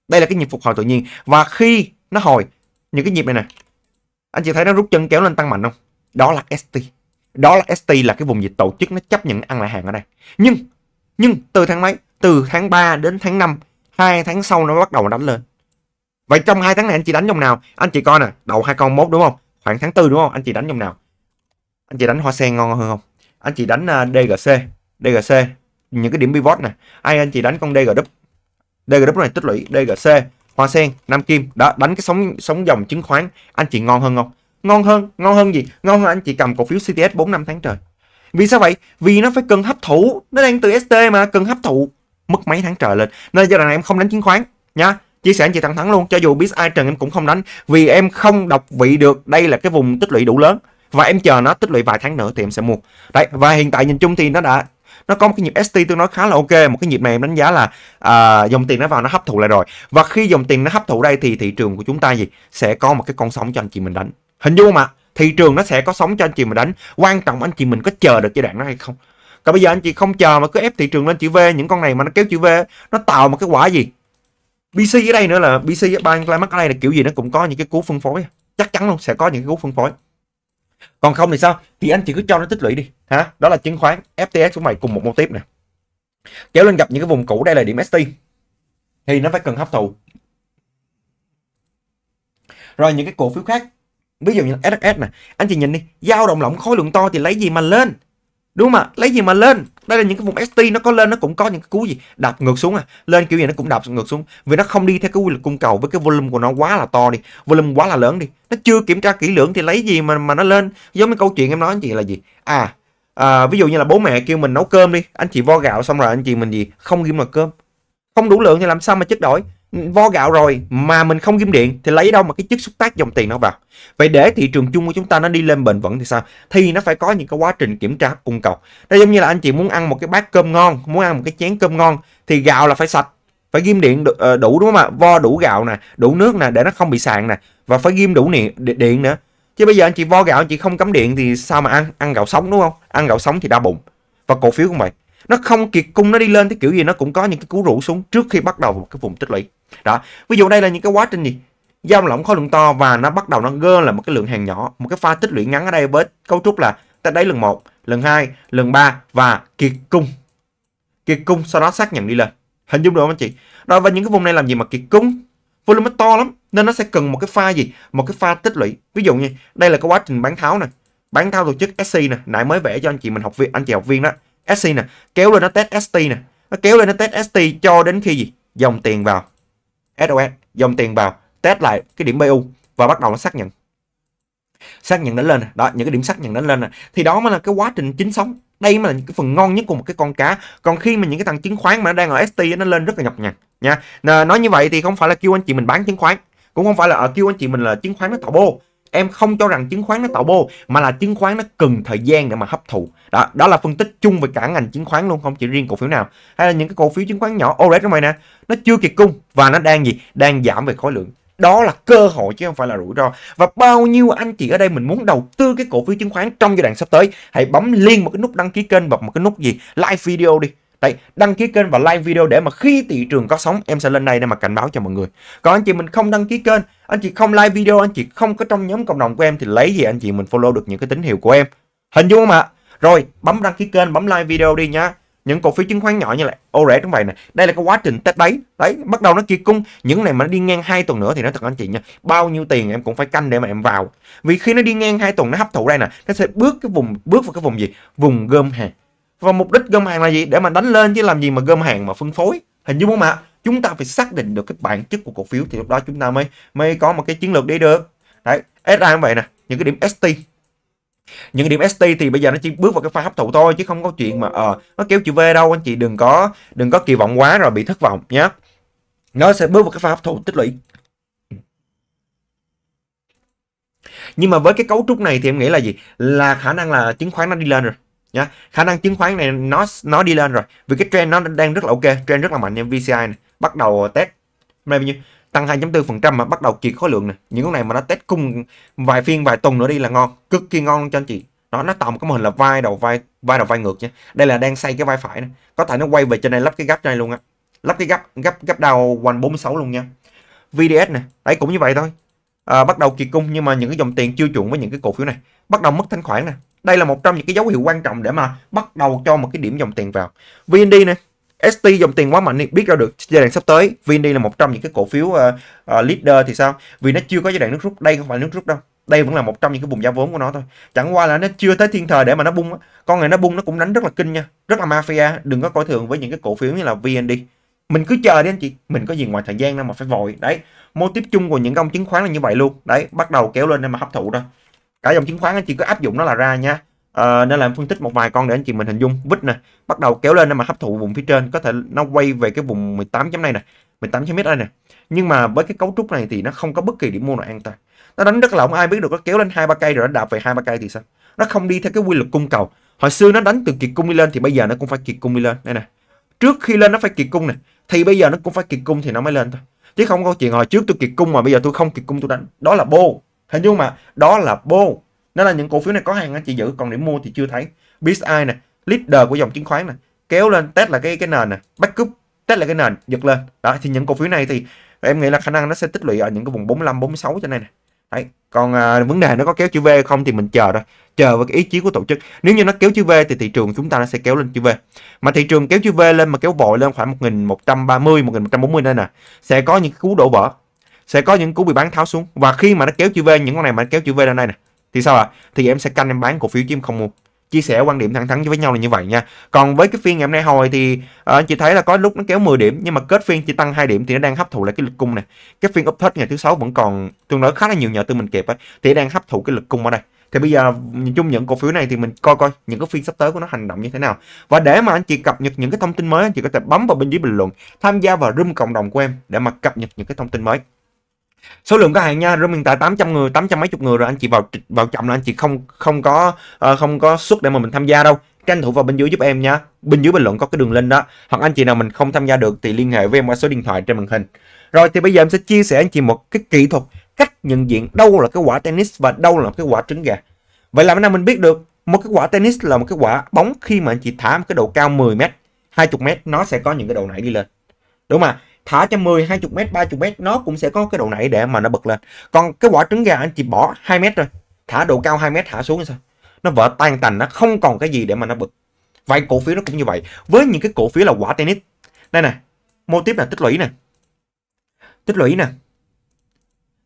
Speaker 1: Đây là cái nhịp phục hồi tự nhiên và khi nó hồi những cái nhịp này nè. Anh chị thấy nó rút chân kéo lên tăng mạnh không? Đó là ST. Đó là ST là cái vùng dịch tổ chức nó chấp nhận ăn lại hàng ở đây. Nhưng nhưng từ tháng mấy? Từ tháng 3 đến tháng 5, hai tháng sau nó bắt đầu đánh lên. Vậy trong hai tháng này anh chị đánh dòng nào? Anh chị coi nè, đầu con 2021 đúng không? Khoảng tháng 4 đúng không? Anh chị đánh dòng nào? Anh chị đánh hoa sen ngon hơn không? anh chị đánh à, DGC DGC những cái điểm pivot này ai anh chị đánh con DG đúp DG đúp này tích lũy DGC hoa sen nam kim đó đánh cái sóng sóng dòng chứng khoán anh chị ngon hơn không ngon hơn ngon hơn gì ngon hơn anh chị cầm cổ phiếu CTS 4 năm tháng trời vì sao vậy vì nó phải cần hấp thụ nó đang từ ST mà cần hấp thụ mất mấy tháng trời lên nên giai đoạn này em không đánh chứng khoán nha chia sẻ anh chị thẳng thắn luôn cho dù biết ai trần em cũng không đánh vì em không đọc vị được đây là cái vùng tích lũy đủ lớn và em chờ nó tích lũy vài tháng nữa thì em sẽ mua đấy và hiện tại nhìn chung thì nó đã nó có một cái nhịp ST tôi nói khá là ok một cái nhịp này em đánh giá là à, dòng tiền nó vào nó hấp thụ lại rồi và khi dòng tiền nó hấp thụ đây thì thị trường của chúng ta gì sẽ có một cái con sóng cho anh chị mình đánh hình dung mà thị trường nó sẽ có sóng cho anh chị mình đánh quan trọng anh chị mình có chờ được giai đoạn nó hay không còn bây giờ anh chị không chờ mà cứ ép thị trường lên chữ V những con này mà nó kéo chữ V nó tạo một cái quả gì BC ở đây nữa là BC ban Climax ở đây là kiểu gì nó cũng có những cái cú phân phối chắc chắn luôn sẽ có những cái cú phân phối còn không thì sao thì anh chỉ cứ cho nó tích lũy đi hả đó là chứng khoán FTS của mày cùng một mô tiếp nè kéo lên gặp những cái vùng cũ đây là điểm ST thì nó phải cần hấp thụ rồi những cái cổ phiếu khác ví dụ như SHS nè anh chị nhìn đi dao động lỏng khối lượng to thì lấy gì mà lên đúng không ạ lấy gì mà lên đây là những cái vùng ST nó có lên nó cũng có những cái cú gì đạp ngược xuống à lên kiểu gì nó cũng đạp ngược xuống vì nó không đi theo cái quy luật cung cầu với cái volume của nó quá là to đi volume quá là lớn đi nó chưa kiểm tra kỹ lưỡng thì lấy gì mà mà nó lên giống như câu chuyện em nói anh chị là gì à, à ví dụ như là bố mẹ kêu mình nấu cơm đi anh chị vo gạo xong rồi anh chị mình gì không ghim mà cơm không đủ lượng thì làm sao mà chất đổi vo gạo rồi mà mình không ghim điện thì lấy đâu mà cái chất xúc tác dòng tiền nó vào vậy để thị trường chung của chúng ta nó đi lên bền vững thì sao thì nó phải có những cái quá trình kiểm tra cung cầu đây giống như là anh chị muốn ăn một cái bát cơm ngon muốn ăn một cái chén cơm ngon thì gạo là phải sạch phải ghim điện ờ, đủ đúng không ạ vo đủ gạo nè đủ nước nè để nó không bị sạn nè và phải ghim đủ điện, điện nữa chứ bây giờ anh chị vo gạo anh chị không cắm điện thì sao mà ăn ăn gạo sống đúng không ăn gạo sống thì đau bụng và cổ phiếu cũng vậy nó không kiệt cung nó đi lên cái kiểu gì nó cũng có những cái cú rũ xuống trước khi bắt đầu một cái vùng tích lũy đó ví dụ đây là những cái quá trình gì giao lỏng khối lượng to và nó bắt đầu nó gơ là một cái lượng hàng nhỏ một cái pha tích lũy ngắn ở đây với cấu trúc là ta đáy lần 1, lần 2, lần 3 và kiệt cung kiệt cung sau đó xác nhận đi lên hình dung được không anh chị rồi và những cái vùng này làm gì mà kiệt cung volume nó to lắm nên nó sẽ cần một cái pha gì một cái pha tích lũy ví dụ như đây là cái quá trình bán tháo này bán tháo tổ chức SC này nãy mới vẽ cho anh chị mình học viện anh chị học viên đó SC nè, kéo lên nó test ST nè, nó kéo lên nó test ST cho đến khi gì? Dòng tiền vào SOS, dòng tiền vào, test lại cái điểm BU và bắt đầu nó xác nhận. Xác nhận đánh lên nè, đó, những cái điểm xác nhận đánh lên nè. Thì đó mới là cái quá trình chính sống. Đây mới là những cái phần ngon nhất của một cái con cá. Còn khi mà những cái thằng chứng khoán mà nó đang ở ST nó lên rất là nhọc nhằn nha. Nói như vậy thì không phải là kêu anh chị mình bán chứng khoán, cũng không phải là ở ờ, kêu anh chị mình là chứng khoán nó tạo bô em không cho rằng chứng khoán nó tạo bô mà là chứng khoán nó cần thời gian để mà hấp thụ đó đó là phân tích chung về cả ngành chứng khoán luôn không chỉ riêng cổ phiếu nào hay là những cái cổ phiếu chứng khoán nhỏ OREX ngoài nè nó chưa kiệt cung và nó đang gì đang giảm về khối lượng đó là cơ hội chứ không phải là rủi ro và bao nhiêu anh chị ở đây mình muốn đầu tư cái cổ phiếu chứng khoán trong giai đoạn sắp tới hãy bấm liên một cái nút đăng ký kênh và một cái nút gì like video đi Đấy, đăng ký kênh và like video để mà khi thị trường có sóng em sẽ lên đây để mà cảnh báo cho mọi người. Còn anh chị mình không đăng ký kênh, anh chị không like video, anh chị không có trong nhóm cộng đồng của em thì lấy gì anh chị mình follow được những cái tín hiệu của em. Hình dung không ạ? Rồi, bấm đăng ký kênh, bấm like video đi nhá những cổ phiếu chứng khoán nhỏ như là ô rẻ vậy bài này đây là cái quá trình test đấy đấy bắt đầu nó kia cung những này mà nó đi ngang hai tuần nữa thì nó thật anh chị nha bao nhiêu tiền em cũng phải canh để mà em vào vì khi nó đi ngang hai tuần nó hấp thụ đây nè nó sẽ bước cái vùng bước vào cái vùng gì vùng gom hàng và mục đích gom hàng là gì để mà đánh lên chứ làm gì mà gom hàng mà phân phối hình như không ạ chúng ta phải xác định được cái bản chất của cổ phiếu thì lúc đó chúng ta mới mới có một cái chiến lược đi được đấy SI vậy nè những cái điểm ST những điểm ST thì bây giờ nó chỉ bước vào cái pha hấp thụ thôi chứ không có chuyện mà ờ uh, nó kéo chữ V đâu anh chị đừng có đừng có kỳ vọng quá rồi bị thất vọng nhé nó sẽ bước vào cái pha hấp thụ tích lũy nhưng mà với cái cấu trúc này thì em nghĩ là gì là khả năng là chứng khoán nó đi lên rồi nhá khả năng chứng khoán này nó nó đi lên rồi vì cái trend nó đang rất là ok trend rất là mạnh nha VCI này bắt đầu test này bao nhiêu tăng 2.4% mà bắt đầu kiệt khối lượng này những con này mà nó test cung vài phiên vài tuần nữa đi là ngon cực kỳ ngon cho anh chị nó nó tạo một cái mô hình là vai đầu vai vai đầu vai ngược nha đây là đang xây cái vai phải này. có thể nó quay về trên đây lắp cái gap này luôn á lắp cái gap gap gap đầu quanh 46 luôn nha VDS này đấy cũng như vậy thôi à, bắt đầu kiệt cung nhưng mà những cái dòng tiền chưa chuẩn với những cái cổ phiếu này bắt đầu mất thanh khoản này đây là một trong những cái dấu hiệu quan trọng để mà bắt đầu cho một cái điểm dòng tiền vào. VND này, ST dòng tiền quá mạnh thì biết ra được giai đoạn sắp tới VND là một trong những cái cổ phiếu uh, uh, leader thì sao? Vì nó chưa có giai đoạn nước rút, đây không phải nước rút đâu. Đây vẫn là một trong những cái vùng giá vốn của nó thôi. Chẳng qua là nó chưa tới thiên thời để mà nó bung. Con này nó bung nó cũng đánh rất là kinh nha, rất là mafia, đừng có coi thường với những cái cổ phiếu như là VND. Mình cứ chờ đi anh chị, mình có gì ngoài thời gian đâu mà phải vội. Đấy, mô tiếp chung của những công chứng khoán là như vậy luôn. Đấy, bắt đầu kéo lên để mà hấp thụ thôi cả dòng chứng khoán anh chị cứ áp dụng nó là ra nha à, nên là em phân tích một vài con để anh chị mình hình dung vít nè bắt đầu kéo lên để mà hấp thụ vùng phía trên có thể nó quay về cái vùng 18 chấm này nè 18 chấm đây nè nhưng mà với cái cấu trúc này thì nó không có bất kỳ điểm mua nào an toàn nó đánh rất lỏng ai biết được nó kéo lên hai ba cây rồi nó đạp về hai ba cây thì sao nó không đi theo cái quy luật cung cầu hồi xưa nó đánh từ kiệt cung đi lên thì bây giờ nó cũng phải kiệt cung đi lên đây nè trước khi lên nó phải kiệt cung nè thì bây giờ nó cũng phải kiệt cung thì nó mới lên thôi chứ không có chuyện hồi trước tôi kiệt cung mà bây giờ tôi không kiệt cung tôi đánh đó là bô hình dung mà đó là bô nên là những cổ phiếu này có hàng anh chị giữ còn để mua thì chưa thấy BSI nè leader của dòng chứng khoán nè kéo lên test là cái cái nền nè backup test là cái nền giật lên đó thì những cổ phiếu này thì em nghĩ là khả năng nó sẽ tích lũy ở những cái vùng 45 46 cho này nè Đấy. còn à, vấn đề nó có kéo chữ V không thì mình chờ thôi chờ với cái ý chí của tổ chức nếu như nó kéo chữ V thì thị trường chúng ta nó sẽ kéo lên chữ V mà thị trường kéo chữ V lên mà kéo vội lên khoảng 1130 1140 đây nè sẽ có những cú đổ vỡ sẽ có những cú bị bán tháo xuống và khi mà nó kéo chữ V những con này mà nó kéo chữ V lên đây nè thì sao ạ à? thì em sẽ canh em bán cổ phiếu chim không mua chia sẻ quan điểm thẳng thắn với nhau là như vậy nha còn với cái phiên ngày hôm nay hồi thì uh, chị thấy là có lúc nó kéo 10 điểm nhưng mà kết phiên chỉ tăng hai điểm thì nó đang hấp thụ lại cái lực cung này cái phiên up thết ngày thứ sáu vẫn còn tương đối khá là nhiều nhờ tư mình kịp ấy, thì đang hấp thụ cái lực cung ở đây thì bây giờ nhìn chung những cổ phiếu này thì mình coi coi những cái phiên sắp tới của nó hành động như thế nào và để mà anh chị cập nhật những cái thông tin mới anh chị có thể bấm vào bên dưới bình luận tham gia vào room cộng đồng của em để mà cập nhật những cái thông tin mới số lượng các hàng nha rung hiện tại 800 người 800 mấy chục người rồi anh chị vào vào chậm là anh chị không không có uh, không có suất để mà mình tham gia đâu tranh thủ vào bên dưới giúp em nha bên dưới bình luận có cái đường link đó hoặc anh chị nào mình không tham gia được thì liên hệ với em qua số điện thoại trên màn hình rồi thì bây giờ em sẽ chia sẻ anh chị một cái kỹ thuật cách nhận diện đâu là cái quả tennis và đâu là cái quả trứng gà vậy làm thế nào mình biết được một cái quả tennis là một cái quả bóng khi mà anh chị thả một cái độ cao 10 m 20 m nó sẽ có những cái đầu nảy đi lên đúng không ạ? thả cho 10, 20 mét, 30 mét nó cũng sẽ có cái độ nảy để mà nó bật lên. Còn cái quả trứng gà anh chị bỏ 2 mét rồi, thả độ cao 2 mét thả xuống sao? Nó vỡ tan tành, nó không còn cái gì để mà nó bật. Vậy cổ phiếu nó cũng như vậy. Với những cái cổ phiếu là quả tennis. Đây nè, mô tiếp là tích lũy nè. Tích lũy nè.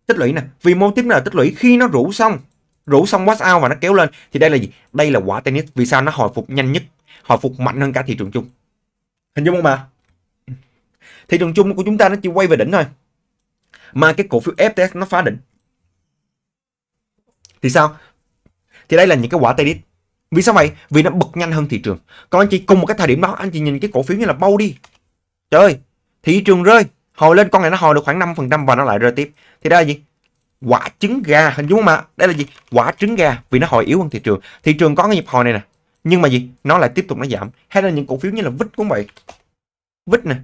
Speaker 1: Tích lũy nè. Vì mô tiếp là tích lũy khi nó rủ xong, rủ xong wash out và nó kéo lên thì đây là gì? Đây là quả tennis. Vì sao nó hồi phục nhanh nhất, hồi phục mạnh hơn cả thị trường chung. Hình dung không mà thị trường chung của chúng ta nó chỉ quay về đỉnh thôi mà cái cổ phiếu FTX nó phá đỉnh thì sao thì đây là những cái quả tay đít vì sao vậy vì nó bật nhanh hơn thị trường còn anh chị cùng một cái thời điểm đó anh chị nhìn cái cổ phiếu như là bao đi trời ơi thị trường rơi hồi lên con này nó hồi được khoảng 5% và nó lại rơi tiếp thì đây là gì quả trứng gà hình dung mà đây là gì quả trứng gà vì nó hồi yếu hơn thị trường thị trường có cái nhịp hồi này nè nhưng mà gì nó lại tiếp tục nó giảm hay là những cổ phiếu như là vít cũng vậy vít nè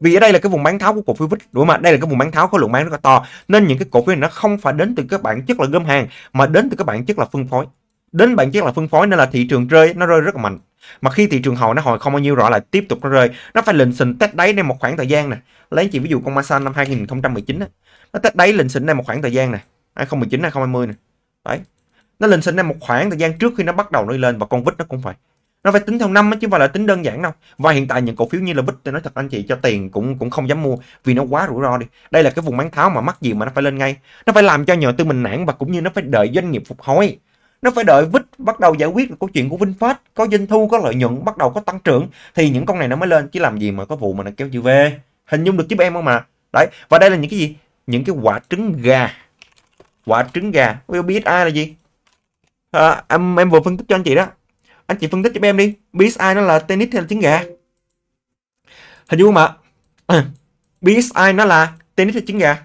Speaker 1: vì ở đây là cái vùng bán tháo của cổ phiếu VIX đúng không ạ đây là cái vùng bán tháo khối lượng bán rất là to nên những cái cổ phiếu này nó không phải đến từ các bản chất là gom hàng mà đến từ các bản chất là phân phối đến bản chất là phân phối nên là thị trường rơi nó rơi rất là mạnh mà khi thị trường hồi nó hồi không bao nhiêu rõ lại tiếp tục nó rơi nó phải lình xình test đáy đây một khoảng thời gian nè lấy chị ví dụ con Masan năm 2019 này. nó test đáy lình xình đây một khoảng thời gian nè 2019 2020 nè đấy nó lình xình đây một khoảng thời gian trước khi nó bắt đầu nó lên và con vít nó cũng phải nó phải tính theo năm chứ không phải là tính đơn giản đâu và hiện tại những cổ phiếu như là bích tôi nói thật anh chị cho tiền cũng cũng không dám mua vì nó quá rủi ro đi đây là cái vùng bán tháo mà mắc gì mà nó phải lên ngay nó phải làm cho nhờ tư mình nản và cũng như nó phải đợi doanh nghiệp phục hồi nó phải đợi vít bắt đầu giải quyết câu chuyện của vinfast có doanh thu có lợi nhuận bắt đầu có tăng trưởng thì những con này nó mới lên chứ làm gì mà có vụ mà nó kéo chữ về hình dung được giúp em không mà đấy và đây là những cái gì những cái quả trứng gà quả trứng gà biết ai là gì à, em em vừa phân tích cho anh chị đó anh chị phân tích giúp em đi BSI nó là tennis hay là trứng gà hình như không ạ BSI nó là tennis hay trứng gà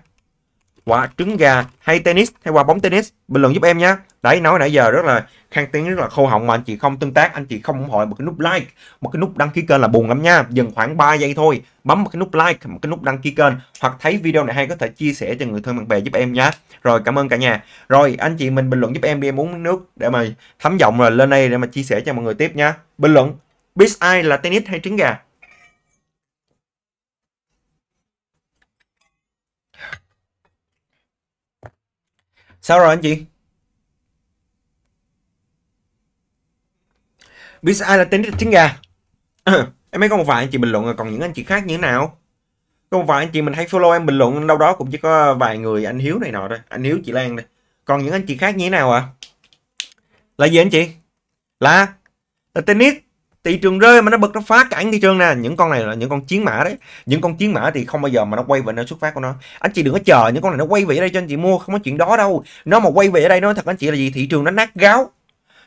Speaker 1: quả trứng gà hay tennis hay quả bóng tennis bình luận giúp em nhé đấy nói nãy giờ rất là Khang tiếng rất là khô họng mà anh chị không tương tác, anh chị không ủng hộ một cái nút like, một cái nút đăng ký kênh là buồn lắm nha. Dừng khoảng 3 giây thôi, bấm một cái nút like, một cái nút đăng ký kênh hoặc thấy video này hay có thể chia sẻ cho người thân bạn bè giúp em nhé. Rồi cảm ơn cả nhà. Rồi anh chị mình bình luận giúp em đi em uống nước để mà thấm giọng rồi lên đây để mà chia sẻ cho mọi người tiếp nhé. Bình luận biết ai là tennis hay trứng gà? Sao rồi anh chị? biết ai là tên trứng gà ờ, em mới có một vài anh chị bình luận rồi còn những anh chị khác như thế nào có một vài anh chị mình hay follow em bình luận đâu đó cũng chỉ có vài người anh hiếu này nọ thôi anh hiếu chị lan đây còn những anh chị khác như thế nào ạ à? là gì anh chị là là tennis thị trường rơi mà nó bật nó phá cảnh thị trường nè những con này là những con chiến mã đấy những con chiến mã thì không bao giờ mà nó quay về nơi xuất phát của nó anh chị đừng có chờ những con này nó quay về ở đây cho anh chị mua không có chuyện đó đâu nó mà quay về ở đây nó thật anh chị là gì thị trường nó nát gáo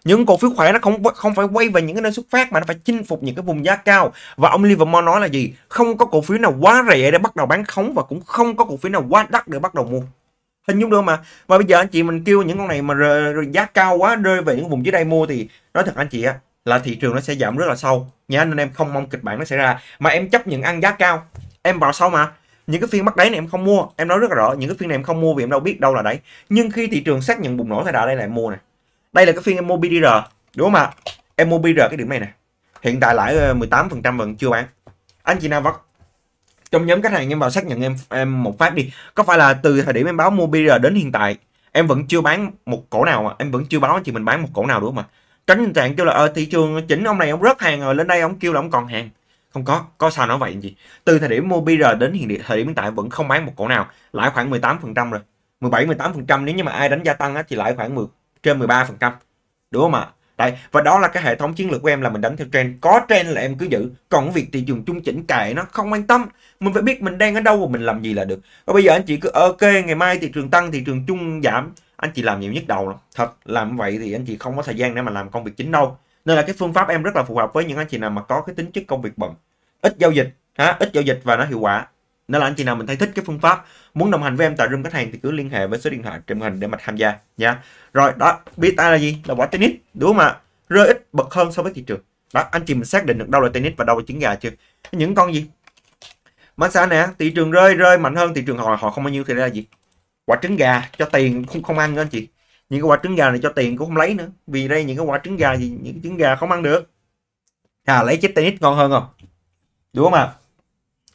Speaker 1: những cổ phiếu khỏe nó không không phải quay về những cái nơi xuất phát mà nó phải chinh phục những cái vùng giá cao và ông Livermore nói là gì không có cổ phiếu nào quá rẻ để bắt đầu bán khống và cũng không có cổ phiếu nào quá đắt để bắt đầu mua hình dung được mà và bây giờ anh chị mình kêu những con này mà rời, rời giá cao quá rơi về những vùng dưới đây mua thì nói thật anh chị á là thị trường nó sẽ giảm rất là sâu nhá nên em không mong kịch bản nó xảy ra mà em chấp nhận ăn giá cao em vào sau mà những cái phiên bắt đáy này em không mua em nói rất là rõ những cái phiên này em không mua vì em đâu biết đâu là đấy nhưng khi thị trường xác nhận bùng nổ thì đã đây lại mua này đây là cái phiên MOBDR đúng không ạ à? MOBR cái điểm này nè hiện tại lãi 18% ờ, vẫn chưa bán anh chị nào vắt trong nhóm khách hàng em vào xác nhận em em một phát đi có phải là từ thời điểm em báo MOBR đến hiện tại em vẫn chưa bán một cổ nào mà em vẫn chưa báo anh chị mình bán một cổ nào đúng không ạ tránh tình trạng kêu là ở ờ, thị trường chỉnh ông này ông rớt hàng rồi lên đây ông kêu là ông còn hàng không có có sao nói vậy anh chị từ thời điểm MobiR đến hiện địa, thời điểm hiện tại vẫn không bán một cổ nào lãi khoảng 18% rồi 17 18% nếu như mà ai đánh gia tăng á, thì lãi khoảng 10 trên 13% đúng không ạ Đấy, và đó là cái hệ thống chiến lược của em là mình đánh theo trend có trend là em cứ giữ còn việc thị trường chung chỉnh cài nó không quan tâm mình phải biết mình đang ở đâu và mình làm gì là được và bây giờ anh chị cứ ok ngày mai thị trường tăng thị trường chung giảm anh chị làm nhiều nhất đầu lắm. thật làm vậy thì anh chị không có thời gian để mà làm công việc chính đâu nên là cái phương pháp em rất là phù hợp với những anh chị nào mà có cái tính chất công việc bận ít giao dịch ha ít giao dịch và nó hiệu quả nên là anh chị nào mình thấy thích cái phương pháp muốn đồng hành với em tại room khách hàng thì cứ liên hệ với số điện thoại trên màn hình để mà tham gia nha. Rồi đó, biết ai là gì? Là quả tennis đúng không ạ? Rơi ít bậc hơn so với thị trường. Đó, anh chị mình xác định được đâu là tennis và đâu là trứng gà chưa? Những con gì? Maxa nè, thị trường rơi rơi mạnh hơn thị trường hồi họ không bao nhiêu thì là gì? Quả trứng gà cho tiền không không ăn nữa anh chị. Những cái quả trứng gà này cho tiền cũng không lấy nữa. Vì đây những cái quả trứng gà gì những trứng gà không ăn được. À lấy chiếc tennis ngon hơn không? Đúng không ạ?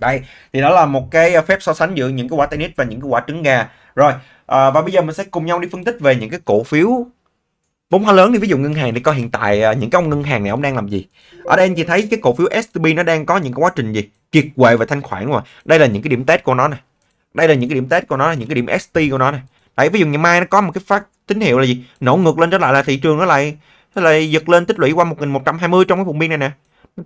Speaker 1: đây thì đó là một cái ờ, phép so sánh giữa những cái quả tennis và những cái quả trứng gà rồi à, và bây giờ mình sẽ cùng nhau đi phân tích về những cái cổ phiếu vốn hoa lớn đi ví dụ ngân hàng thì coi hiện tại ờ, những cái ông ngân hàng này ông đang làm gì ở đây anh chị thấy cái cổ phiếu STB nó đang có những cái quá trình gì kiệt quệ và thanh khoản rồi đây là những cái điểm test của nó này đây là những cái điểm test của nó là những cái điểm ST của nó này đấy ví dụ ngày mai nó có một cái phát tín hiệu là gì nổ ngược lên trở lại là thị trường nó lại nó lại giật lên tích lũy qua 1120 trong cái vùng biên này nè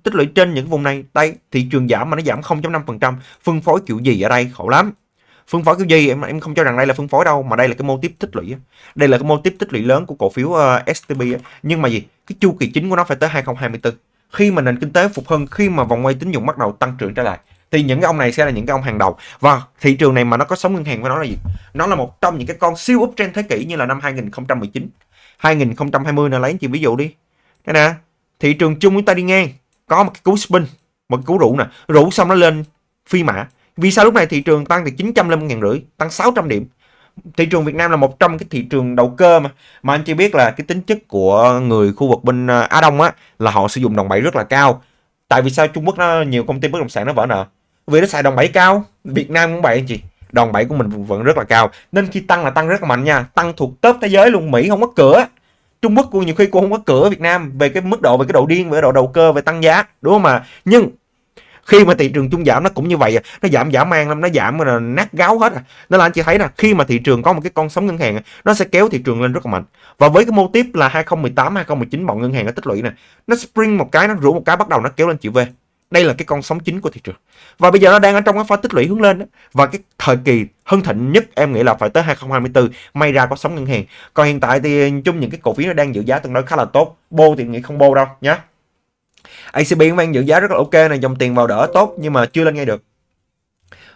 Speaker 1: tích lũy trên những vùng này đây thị trường giảm mà nó giảm 0.5% phân phối kiểu gì ở đây khổ lắm phân phối kiểu gì em em không cho rằng đây là phân phối đâu mà đây là cái mô tiếp tích lũy đây là cái mô tiếp tích lũy lớn của cổ phiếu uh, ờ, STB nhưng mà gì cái chu kỳ chính của nó phải tới 2024 khi mà nền kinh tế phục hưng khi mà vòng quay tín dụng bắt đầu tăng trưởng trở lại thì những cái ông này sẽ là những cái ông hàng đầu và thị trường này mà nó có sống ngân hàng với nó là gì nó là một trong những cái con siêu trên thế kỷ như là năm 2019 2020 là lấy chị ví dụ đi đây nè thị trường chung chúng ta đi ngang có một cái cú spin một cú rủ nè rủ xong nó lên phi mã vì sao lúc này thị trường tăng từ 950 ngàn rưỡi tăng 600 điểm thị trường Việt Nam là một trong cái thị trường đầu cơ mà mà anh chị biết là cái tính chất của người khu vực bên à, Á Đông á là họ sử dụng đồng bảy rất là cao tại vì sao Trung Quốc nó nhiều công ty bất động sản nó vỡ nợ vì nó xài đồng bảy cao Việt Nam cũng vậy anh chị đồng bảy của mình vẫn rất là cao nên khi tăng là tăng rất là mạnh nha tăng thuộc top thế giới luôn Mỹ không có cửa Trung Quốc cô nhiều khi cô không có cửa Việt Nam về cái mức độ về cái độ điên về độ đầu cơ về tăng giá đúng không mà nhưng khi mà thị trường chung giảm nó cũng như vậy à. nó giảm giảm mang lắm nó giảm là nát gáo hết à nên là anh chị thấy là khi mà thị trường có một cái con sóng ngân hàng nó sẽ kéo thị trường lên rất là mạnh và với cái mô tiếp là 2018 2019 bọn ngân hàng nó tích lũy nè nó spring một cái nó rủ một cái bắt đầu nó kéo lên chịu về đây là cái con sóng chính của thị trường và bây giờ nó đang ở trong cái pha tích lũy hướng lên đó. và cái thời kỳ hưng thịnh nhất em nghĩ là phải tới 2024 may ra có sóng ngân hàng còn hiện tại thì ừ, chung những cái cổ phiếu nó đang giữ giá tương đối khá là tốt bô thì nghĩ không bô đâu nhé ACB cũng đang giữ giá rất là ok này dòng tiền vào đỡ tốt nhưng mà chưa lên ngay được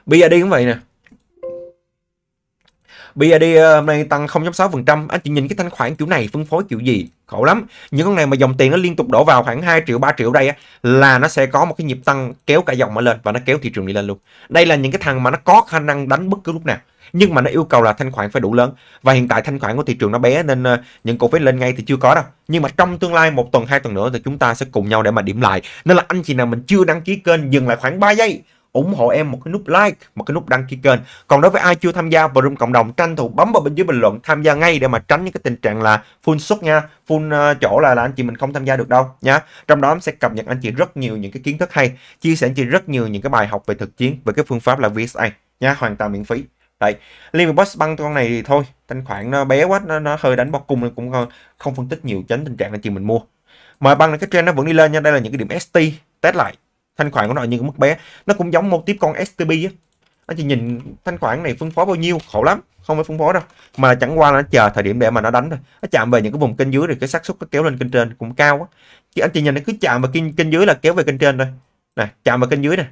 Speaker 1: bây giờ đi cũng vậy nè BID ờ, hôm nay tăng 0.6%. Anh chị nhìn cái thanh khoản kiểu này phân phối kiểu gì? Khổ lắm. Những con này mà dòng tiền nó liên tục đổ vào khoảng 2 triệu 3 triệu đây á là nó sẽ có một cái nhịp tăng kéo cả dòng nó lên và nó kéo thị trường đi lên luôn. Đây là những cái thằng mà nó có khả năng đánh bất cứ lúc nào nhưng mà nó yêu cầu là thanh khoản phải đủ lớn và hiện tại thanh khoản của thị trường nó bé nên ờ, những cổ phiếu lên ngay thì chưa có đâu nhưng mà trong tương lai một tuần hai tuần nữa thì chúng ta sẽ cùng nhau để mà điểm lại nên là anh chị nào mình chưa đăng ký kênh dừng lại khoảng 3 giây ủng hộ em một cái nút like, một cái nút đăng ký kênh. Còn đối với ai chưa tham gia vào room cộng đồng, tranh thủ bấm vào bên dưới bình luận tham gia ngay để mà tránh những cái tình trạng là full suất nha, full uh, chỗ là là anh chị mình không tham gia được đâu nha. Trong đó em sẽ cập nhật anh chị rất nhiều những cái kiến thức hay, chia sẻ anh chị rất nhiều những cái bài học về thực chiến về cái phương pháp là VSA nha, hoàn toàn miễn phí. Đấy, Liverpool Boss băng con này thì thôi, thanh khoản nó bé quá, nó, nó hơi đánh bó cung nên cũng không, không phân tích nhiều tránh tình trạng anh chị mình mua. Mà băng này cái trend nó vẫn đi lên nha, đây là những cái điểm ST test lại thanh khoản của nó như cái mức bé nó cũng giống một tiếp con STB á nó chỉ nhìn thanh khoản này phân phối bao nhiêu khổ lắm không phải phân phối đâu mà chẳng qua là nó chờ thời điểm để mà nó đánh thôi nó chạm về những cái vùng kênh dưới thì cái xác suất nó kéo lên kênh trên cũng cao quá chứ anh chị nhìn nó cứ chạm vào kênh kênh dưới là kéo về kênh trên thôi nè chạm vào kênh dưới nè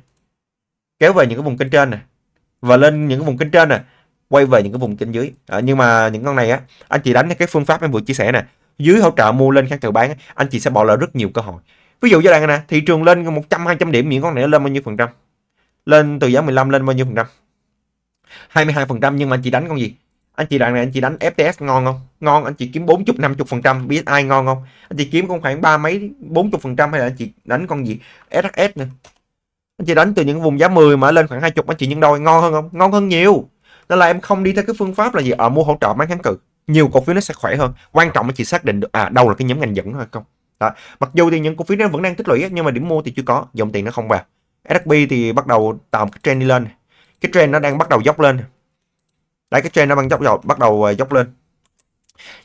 Speaker 1: kéo về những cái vùng kênh trên nè và lên những cái vùng kênh trên nè quay về những cái vùng kênh dưới à, nhưng mà những con này á anh chị đánh cái phương pháp em vừa chia sẻ nè dưới hỗ trợ mua lên kháng cự bán anh chị sẽ bỏ lỡ rất nhiều cơ hội ví dụ giai đoạn này nè thị trường lên 100 200 điểm miễn con này nó lên bao nhiêu phần trăm lên từ giá 15 lên bao nhiêu phần trăm 22 phần trăm nhưng mà anh chị đánh con gì anh chị đoạn này anh chị đánh FTS ngon không ngon anh chị kiếm 40 50 phần trăm BSI ngon không anh chị kiếm con khoảng ba mấy 40 phần trăm hay là anh chị đánh con gì SHS nữa anh chị đánh từ những vùng giá 10 mà lên khoảng 20 anh chị nhân đôi ngon hơn không ngon hơn nhiều nên là em không đi theo cái phương pháp là gì ở ờ, mua hỗ trợ bán kháng cự nhiều cổ phiếu nó sẽ khỏe hơn quan trọng là chị xác định được à đâu là cái nhóm ngành dẫn hay không đó. Mặc dù thì những cổ phiếu nó vẫn đang tích lũy nhưng mà điểm mua thì chưa có, dòng tiền nó không vào. S&P thì bắt đầu tạo một cái trend đi lên. Cái trend nó đang bắt đầu dốc lên. Đấy cái trend nó đang dốc dọc, bắt đầu à, dốc lên.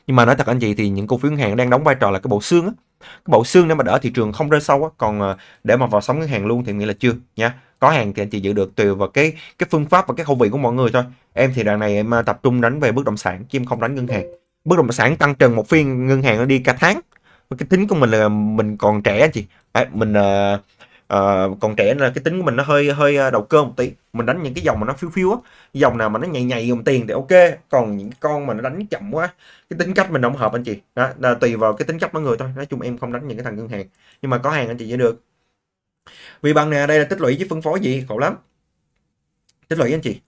Speaker 1: Nhưng mà nói thật anh chị thì những cổ phiếu ngân hàng đang đóng vai trò là cái bộ xương á. Cái bộ xương nếu mà đỡ thị trường không rơi sâu á, còn à, để mà vào sóng ngân hàng luôn thì nghĩ là chưa nha. Có hàng thì anh chị giữ được tùy vào cái cái phương pháp và cái khẩu vị của mọi người thôi. Em thì đoạn này em à, tập trung đánh về bất động sản, chứ không đánh ngân hàng. Bất động sản tăng trần một phiên ngân hàng nó đi cả tháng cái tính của mình là mình còn trẻ chị à, mình à, à, còn trẻ là cái tính của mình nó hơi hơi ờ, đầu cơ một tí mình đánh những cái dòng mà nó phiêu phiêu á dòng nào mà nó nhảy nhảy dòng tiền thì ok còn những con mà nó đánh chậm quá cái tính cách mình không hợp anh chị đó là tùy vào cái tính cách mọi người thôi nói chung em không đánh những cái thằng ngân hàng nhưng mà có hàng anh chị sẽ được vì bằng nè đây là tích lũy chứ phân phối gì khổ lắm tích lũy anh chị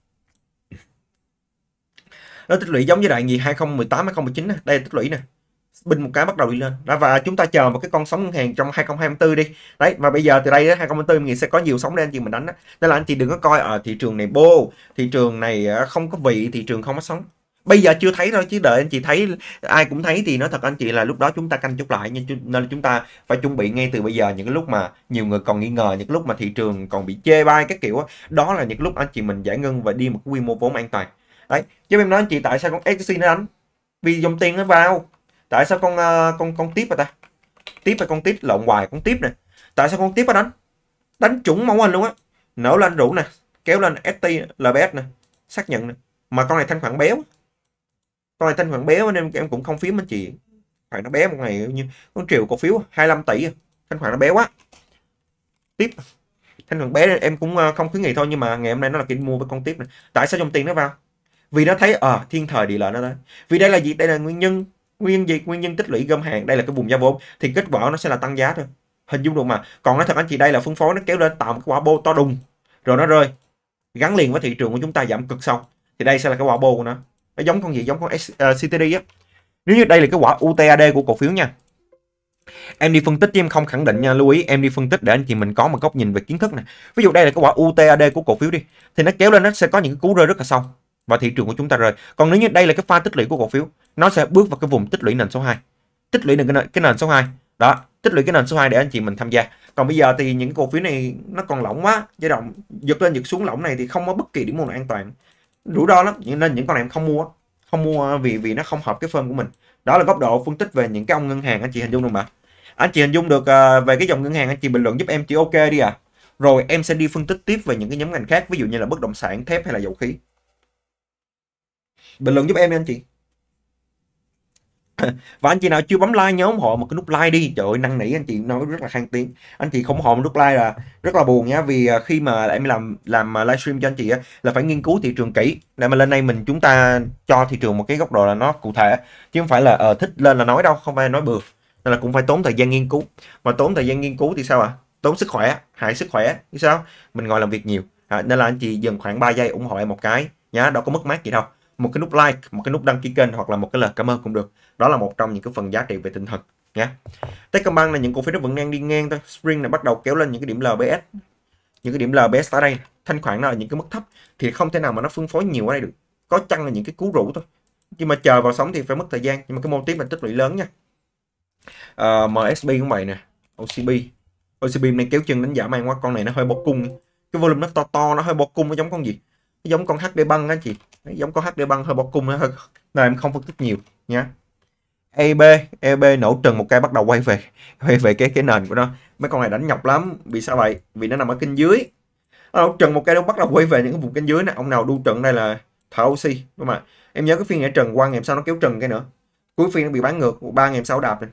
Speaker 1: nó tích lũy giống với đại gì 2018 2019 đây là tích lũy nè binh một cái bắt đầu đi lên đó và chúng ta chờ một cái con sóng ngân hàng trong 2024 đi đấy và bây giờ từ đây đến 2024 mình sẽ có nhiều sóng để chị mình đánh đó. nên là anh chị đừng có coi ở thị trường này bô thị trường này ờ, không có vị thị trường không có sóng bây giờ chưa thấy thôi chứ đợi anh chị thấy ai cũng thấy thì nói thật anh chị là lúc đó chúng ta canh chút lại nhưng nên là chúng ta phải chuẩn bị ngay từ bây giờ những cái lúc mà nhiều người còn nghi ngờ những lúc mà thị trường còn bị chê bai các kiểu đó, đó là những lúc anh chị mình giải ngân và đi một quy mô vốn an toàn đấy chứ em nói anh chị tại sao con SC nó đánh vì dòng tiền nó vào tại sao con uh, con con tiếp mà ta tiếp là con tiếp lộn hoài con tiếp này tại sao con tiếp nó đánh đánh trúng máu anh luôn á nở lên rủ nè kéo lên st lbs nè xác nhận nè mà con này thanh khoản béo con này thanh khoản béo nên em cũng không phím anh chị phải nó bé một ngày như con triệu cổ phiếu 25 tỷ à. thanh khoản nó bé quá tiếp thanh khoản bé em cũng à, không khuyến nghị thôi nhưng mà ngày hôm nay nó là kiểu mua với con tiếp này. tại sao dòng tiền nó vào vì nó thấy ờ à, thiên thời địa lợi nó đây vì đây là gì đây là nguyên nhân nguyên gì nguyên nhân tích lũy gom hàng đây là cái vùng giá vốn thì kết quả nó sẽ là tăng giá thôi hình dung được mà còn nói thật anh chị đây là phân phối nó kéo lên tạo một quả bô to đùng rồi nó rơi gắn liền với thị trường của chúng ta giảm cực sâu thì đây sẽ là cái quả bô của nó nó giống con gì giống con S, ờ, CTD á nếu như đây là cái quả UTAD của cổ phiếu nha em đi phân tích chứ em không khẳng định nha lưu ý em đi phân tích để anh chị mình có một góc nhìn về kiến thức này ví dụ đây là cái quả UTAD của cổ phiếu đi thì nó kéo lên nó sẽ có những cú rơi rất là sâu và thị trường của chúng ta rồi. Còn nếu như đây là cái pha tích lũy của cổ phiếu, nó sẽ bước vào cái vùng tích lũy nền số 2. Tích lũy được cái nền, cái nền số 2. Đó, tích lũy cái nền số 2 để anh chị mình tham gia. Còn bây giờ thì những cổ phiếu này nó còn lỏng quá, dao động giật lên giật xuống lỏng này thì không có bất kỳ điểm mua nào an toàn. Rủi ro lắm, nên những con này em không mua, không mua vì vì nó không hợp cái form của mình. Đó là góc độ phân tích về những cái ông ngân hàng anh chị hình dung được mà. Anh chị hình dung được à, về cái dòng ngân hàng anh chị bình luận giúp em chị ok đi à. Rồi em sẽ đi phân tích tiếp về những cái nhóm ngành khác ví dụ như là bất động sản, thép hay là dầu khí bình luận giúp em nha anh chị và anh chị nào chưa bấm like nhớ ủng hộ một cái nút like đi trời ơi năn nỉ anh chị nói rất là khang tiếng anh chị không hộ một nút like là rất là buồn nhá vì à, khi mà em làm làm à, livestream cho anh chị là phải nghiên cứu thị trường kỹ để mà lên đây mình chúng ta cho thị trường một cái góc độ là nó cụ thể chứ không phải là uh, thích lên là nói đâu không phải nói bừa nên là cũng phải tốn thời gian nghiên cứu mà tốn thời gian nghiên cứu thì sao ạ à? tốn sức khỏe hại sức khỏe như sao mình ngồi làm việc nhiều à, nên là anh chị dừng khoảng 3 giây ủng hộ em một cái nhá đâu có mất mát gì đâu một cái nút like một cái nút đăng ký kênh hoặc là một cái lời cảm ơn cũng được đó là một trong những cái phần giá trị về tinh thần nhé Techcombank là những cổ phiếu nó vẫn đang đi ngang thôi Spring này bắt đầu kéo lên những cái điểm LBS những cái điểm LBS ở đây thanh khoản nó là những cái mức thấp thì không thể nào mà nó phân phối nhiều ở đây được có chăng là những cái cú rủ thôi nhưng mà chờ vào sóng thì phải mất thời gian nhưng mà cái môn tiếp mình tích lũy lớn nha à, ờ, MSB cũng vậy nè OCB OCB đang kéo chân đánh giảm mang qua con này nó hơi bó cung cái volume nó to to nó hơi bó cung nó giống con gì nó giống con HD băng anh chị nó giống con HD băng hơi bọc cung nữa hơn nên em không phân tích nhiều nhé EB EB nổ trần một cây bắt đầu quay về quay về cái cái nền của nó mấy con này đánh nhọc lắm vì sao vậy vì nó nằm ở kênh dưới nó nổ trần một cây nó bắt đầu quay về những cái vùng kênh dưới nè ông nào đu trần đây là thở oxy đúng mà em nhớ cái phiên nhảy trần qua ngày sau nó kéo trần cái nữa cuối phiên nó bị bán ngược ba ngày sau đạp này.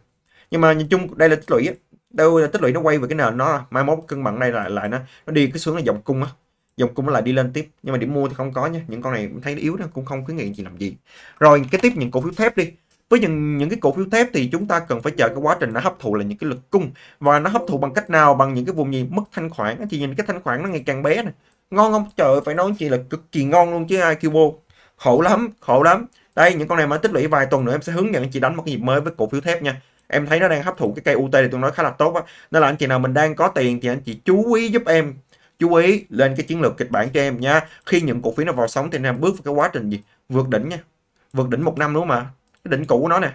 Speaker 1: nhưng mà nhìn chung đây là tích lũy đây là tích lũy nó quay về cái nền nó mai mốt cân bằng đây lại lại nó nó đi cái xuống là dòng cung á dòng cung lại đi lên tiếp nhưng mà điểm mua thì không có nhé những con này thấy yếu đó cũng không khuyến nghị gì làm gì rồi cái tiếp những cổ phiếu thép đi với những những cái cổ phiếu thép thì chúng ta cần phải chờ cái quá trình nó hấp thụ là những cái lực cung và nó hấp thụ bằng cách nào bằng những cái vùng gì mất thanh khoản thì nhìn cái thanh khoản nó ngày càng bé này ngon không trời phải nói chị là cực kỳ ngon luôn chứ ai kêu khổ lắm khổ lắm đây những con này mà tích lũy vài tuần nữa em sẽ hướng dẫn chị đánh một cái nhịp mới với cổ phiếu thép nha em thấy nó đang hấp thụ cái cây UT thì tôi nói khá là tốt á nên là anh chị nào mình đang có tiền thì anh chị chú ý giúp em chú ý lên cái chiến lược kịch bản cho em nha khi những cổ phiếu nó vào sóng thì anh em bước vào cái quá trình gì vượt đỉnh nha vượt đỉnh một năm đúng không mà cái đỉnh cũ của nó nè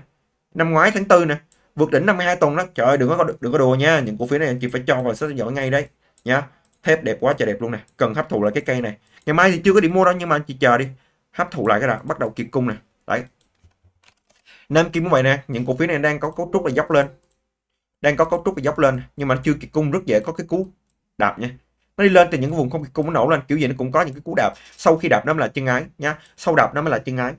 Speaker 1: năm ngoái tháng tư nè vượt đỉnh 52 tuần đó trời ơi đừng có đừng có đùa nha những cổ phiếu này anh chị phải cho vào sách giỏi ngay đấy nha thép đẹp quá trời đẹp luôn nè cần hấp thụ lại cái cây này ngày mai thì chưa có điểm mua đâu nhưng mà anh chị chờ đi hấp thụ lại cái đó bắt đầu kiệt cung nè đấy nam kim của mày nè những cổ phiếu này đang có cấu trúc là dốc lên đang có cấu trúc là dốc lên nhưng mà chưa kiệt cung rất dễ có cái cú đạp nha nó đi lên từ những cái vùng không khí cung nó nổ lên kiểu gì nó cũng có những cái cú đạp sau khi đạp nó mới là chân ái nha sau đạp nó mới là chân ái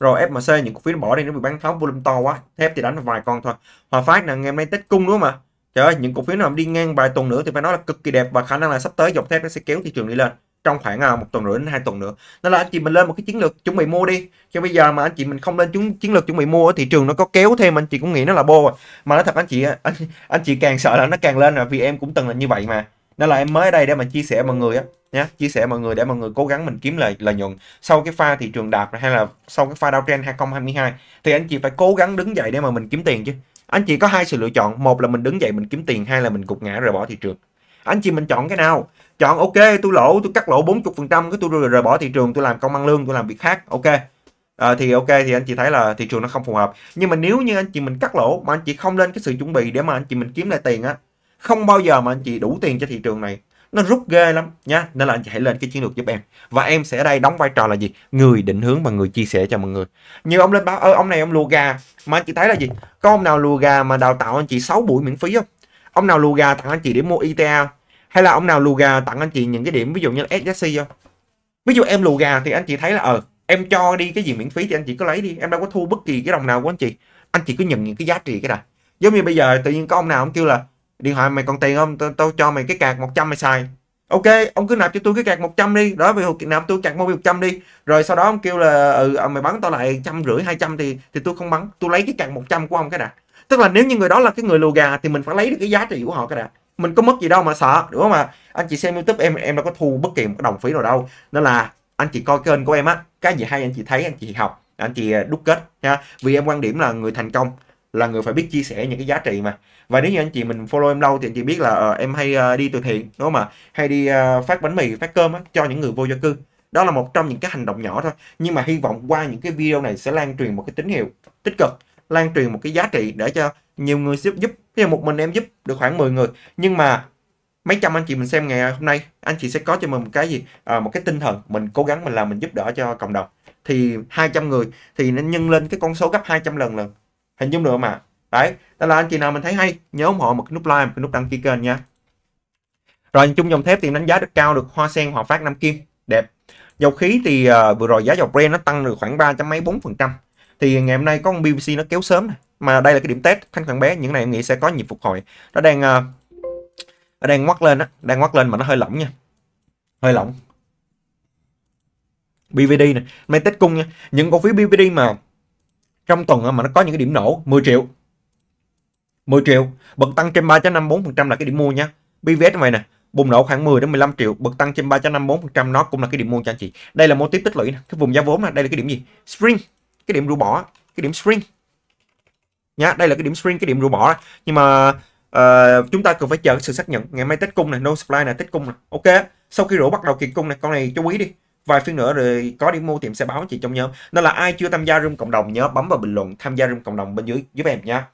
Speaker 1: rồi FMC những cổ phiếu bỏ đi nó bị bán tháo volume to quá thép thì đánh được vài con thôi hòa phát nè ngày hôm nay tết cung nữa mà trời ơi những cổ phiếu nào đi ngang vài tuần nữa thì phải nói là cực kỳ đẹp và khả năng là sắp tới dọc thép nó sẽ kéo thị trường đi lên trong khoảng à, một tuần rưỡi đến hai tuần nữa nên là dạ. anh chị mình lên một cái chiến lược chuẩn bị mua đi cho bây giờ mà anh chị mình không lên chúng chiến lược chuẩn bị mua ở thị trường nó có kéo thêm anh chị cũng nghĩ nó là bô rồi. À. mà nói thật anh chị à, anh, anh chị càng sợ là nó càng lên rồi vì em cũng từng là như vậy mà nên là em mới ở đây để mà chia sẻ mọi người á nhé chia sẻ mọi người để mọi người cố gắng mình kiếm lời lợi nhuận sau cái pha thị trường đạt hay là sau cái pha đau trend 2022 thì anh chị phải cố gắng đứng dậy để mà mình kiếm tiền chứ anh chị có hai sự lựa chọn một là mình đứng dậy mình kiếm tiền hai là mình gục ngã rồi bỏ thị trường anh chị mình chọn cái nào chọn ok tôi lỗ tôi cắt lỗ 40 phần trăm cái tôi rời, rời bỏ thị trường tôi làm công ăn lương tôi làm việc khác ok à, thì ok thì anh chị thấy là thị trường nó không phù hợp nhưng mà nếu như anh chị mình cắt lỗ mà anh chị không lên cái sự chuẩn bị để mà anh chị mình kiếm lại tiền á không bao giờ mà anh chị đủ tiền cho thị trường này nó rút ghê lắm nha nên là anh chị hãy lên cái chiến lược giúp em và em sẽ ở đây đóng vai trò là gì người định hướng và người chia sẻ cho mọi người như ông lên báo ơ ông này ông lùa gà mà anh chị thấy là gì có ông nào lùa gà mà đào tạo anh chị 6 buổi miễn phí không ông nào lùa gà tặng anh chị để mua ITA hay là ông nào lù gà tặng anh chị những cái điểm ví dụ như là SSC không ví dụ em lù gà thì anh chị thấy là ờ em cho đi cái gì miễn phí thì anh chị cứ lấy đi em đâu có thu bất kỳ cái đồng nào của anh chị anh chị cứ nhận những cái giá trị cái này giống như bây giờ tự nhiên có ông nào ông kêu là điện thoại mày còn tiền không tao, tao cho mày cái cạc 100 mày xài ok ông cứ nạp cho tôi cái cạc 100 đi đó vì hồi nạp tôi cạc mobile 100 đi rồi sau đó ông kêu là ừ ờ, mày bắn tao lại trăm rưỡi hai trăm thì thì tôi không bắn tôi lấy cái cạc 100 của ông cái đã tức là nếu như người đó là cái người lù gà thì mình phải lấy được cái giá trị của họ cái đã mình có mất gì đâu mà sợ đúng không ạ anh chị xem youtube em em đâu có thu bất kỳ một cái đồng phí nào đâu nên là anh chị coi kênh của em á cái gì hay anh chị thấy anh chị học anh chị à, đúc kết nha vì em quan điểm là người thành công là người phải biết chia sẻ những cái giá trị mà và nếu như anh chị mình follow em lâu thì anh chị biết là uh, em hay uh, đi từ thiện đúng không ạ hay đi uh, phát bánh mì phát cơm á, cho những người vô gia cư đó là một trong những cái hành động nhỏ thôi nhưng mà hy vọng qua những cái video này sẽ lan truyền một cái tín hiệu tích cực lan truyền một cái giá trị để cho nhiều người giúp giúp bây giờ một mình em giúp được khoảng 10 người nhưng mà mấy trăm anh chị mình xem ngày hôm nay anh chị sẽ có cho mình một cái gì à, một cái tinh thần mình cố gắng mình làm mình giúp đỡ cho cộng đồng thì 200 người thì nên nhân lên cái con số gấp 200 lần lần hình dung được mà đấy đó là anh chị nào mình thấy hay nhớ ủng hộ một cái nút like một cái nút đăng ký kênh nha rồi chung dòng thép thì đánh giá được cao được hoa sen hòa phát nam kim đẹp dầu khí thì uh, vừa rồi giá dầu Brent nó tăng được khoảng ba trăm mấy bốn phần trăm thì ngày hôm nay có con BBC nó kéo sớm này mà đây là cái điểm test thanh khoản bé những này em nghĩ sẽ có nhịp phục hồi nó đang ờ, nó đang ngoắt lên á đang ngoắt lên mà nó hơi lỏng nha hơi lỏng BVD này nay tết cung nha những cổ phiếu BVD mà trong tuần mà nó có những cái điểm nổ 10 triệu 10 triệu bật tăng trên 3 trăm là cái điểm mua nha BVS này nè bùng nổ khoảng 10 đến 15 triệu bật tăng trên phần trăm nó cũng là cái điểm mua cho anh chị đây là mô tiếp tích lũy này. cái vùng giá vốn này đây là cái điểm gì spring cái điểm rũ bỏ cái điểm spring nhá đây là cái điểm spring cái điểm rũ bỏ đó. nhưng mà uh, chúng ta cần phải chờ sự xác nhận ngày mai test cung này no supply này test cung này ok sau khi rũ bắt đầu kiệt cung này con này chú ý đi vài phiên nữa rồi có điểm mua tiệm sẽ báo chị trong nhóm nên là ai chưa tham gia room cộng đồng nhớ bấm vào bình luận tham gia room cộng đồng bên dưới giúp em nha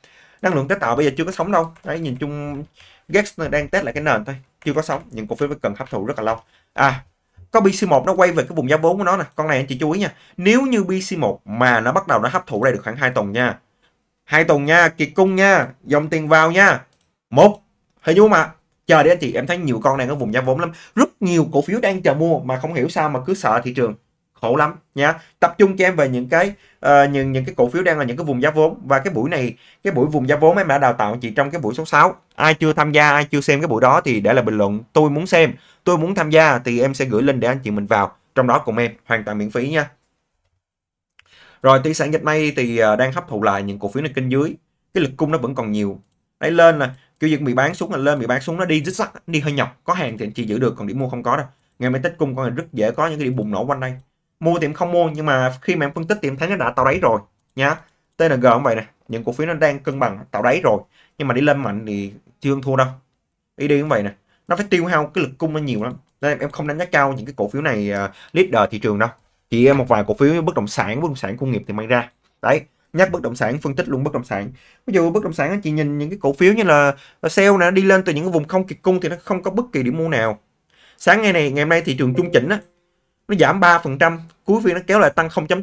Speaker 1: năng lượng tái tạo bây giờ chưa có sống đâu đấy nhìn chung Gex đang test lại cái nền thôi chưa có sống những cổ phiếu cần hấp thụ rất là lâu à có BC1 nó quay về cái vùng giá vốn của nó nè con này anh chị chú ý nha nếu như BC1 mà nó bắt đầu nó hấp thụ đây được khoảng 2 tuần nha hai tuần nha kiệt cung nha dòng tiền vào nha một hình như mà chờ đi anh chị em thấy nhiều con đang ở vùng giá vốn lắm rất nhiều cổ phiếu đang chờ mua mà không hiểu sao mà cứ sợ thị trường khổ lắm nha tập trung cho em về những cái uh, những những cái cổ phiếu đang là những cái vùng giá vốn và cái buổi này cái buổi vùng giá vốn em đã đào tạo chị trong cái buổi số 6 ai chưa tham gia ai chưa xem cái buổi đó thì để lại bình luận tôi muốn xem tôi muốn tham gia thì em sẽ gửi link để anh chị mình vào trong đó cùng em hoàn toàn miễn phí nha rồi tỷ sản dịch may thì ờ, đang hấp thụ lại những cổ phiếu này kênh dưới. Cái lực cung nó vẫn còn nhiều. Đấy lên là kêu dựng bị bán xuống là lên bị bán xuống nó đi rất rắc, đi hơi nhọc. Có hàng thì chỉ giữ được còn điểm mua không có đâu. Ngày mai tích cung con này rất dễ có những cái điểm bùng nổ quanh đây. Mua thì em không mua nhưng mà khi mà em phân tích thì em thấy nó đã tạo đáy rồi nha. TNG cũng vậy nè, những cổ phiếu nó đang cân bằng tạo đáy rồi nhưng mà đi lên mạnh thì chưa thua đâu. Đi đi cũng vậy nè, nó phải tiêu hao cái lực cung nó nhiều lắm nên em không đánh giá cao những cái cổ phiếu này ờ, leader thị trường đâu chỉ à, một vài cổ phiếu bất động sản bất động sản công nghiệp thì mang ra đấy nhắc bất động sản phân tích luôn bất động sản ví dụ bất động sản anh chị nhìn những cái cổ phiếu như là sale nè đi lên từ những cái vùng không kiệt cung thì nó không có bất kỳ điểm mua nào sáng ngày này ngày hôm nay thị trường trung chỉnh á nó giảm 3% cuối phiên nó kéo lại tăng 0.4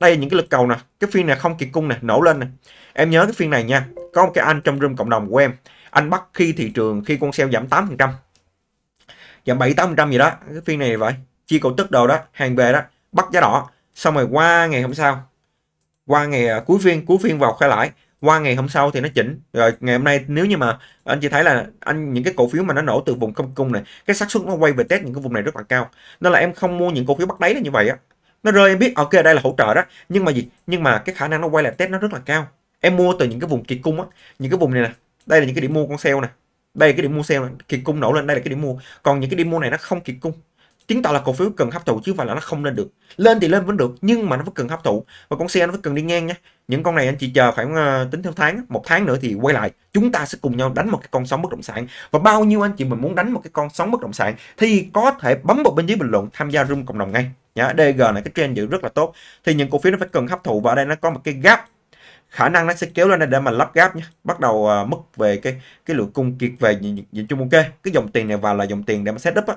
Speaker 1: đây là những cái lực cầu nè cái phiên này không kiệt cung nè nổ lên nè em nhớ cái phiên này nha có một cái anh trong room cộng đồng của em anh bắt khi thị trường khi con sale giảm 8% giảm 7 8% gì đó cái phiên này vậy chia cổ tức đồ đó hàng về đó bắt giá đỏ xong rồi qua ngày hôm sau qua ngày à, cuối phiên cuối phiên vào khai lãi qua ngày hôm sau thì nó chỉnh rồi ngày hôm nay nếu như mà anh chị thấy là anh những cái cổ phiếu mà nó nổ từ vùng công cung này cái xác suất nó quay về test những cái vùng này rất là cao nên là em không mua những cổ phiếu bắt đáy là như vậy á nó rơi em biết ok đây là hỗ trợ đó nhưng mà gì nhưng mà cái khả năng nó quay lại test nó rất là cao em mua từ những cái vùng kiệt cung á những cái vùng này nè đây là những cái điểm mua con sale nè đây là cái điểm mua sale này. kiệt cung nổ lên đây là cái điểm mua còn những cái điểm mua này nó không kiệt cung chứng tỏ là cổ phiếu cần hấp thụ chứ không phải là nó không lên được lên thì lên vẫn được nhưng mà nó vẫn cần hấp thụ và con xe nó vẫn cần đi ngang nhé những con này anh chị chờ khoảng uh, tính theo tháng một tháng nữa thì quay lại chúng ta sẽ cùng nhau đánh một cái con sóng bất động sản và bao nhiêu anh chị mình muốn đánh một cái con sóng bất động sản thì có thể bấm vào bên dưới bình luận tham gia room cộng đồng ngay nhá DG là cái trend giữ rất là tốt thì những cổ phiếu nó phải cần hấp thụ và ở đây nó có một cái gap khả năng nó sẽ kéo lên đây để mà lắp gáp nhé bắt đầu uh, mất về cái cái lượng cung kiệt về nhìn, nhìn chung ok cái dòng tiền này vào là dòng tiền để mà set up á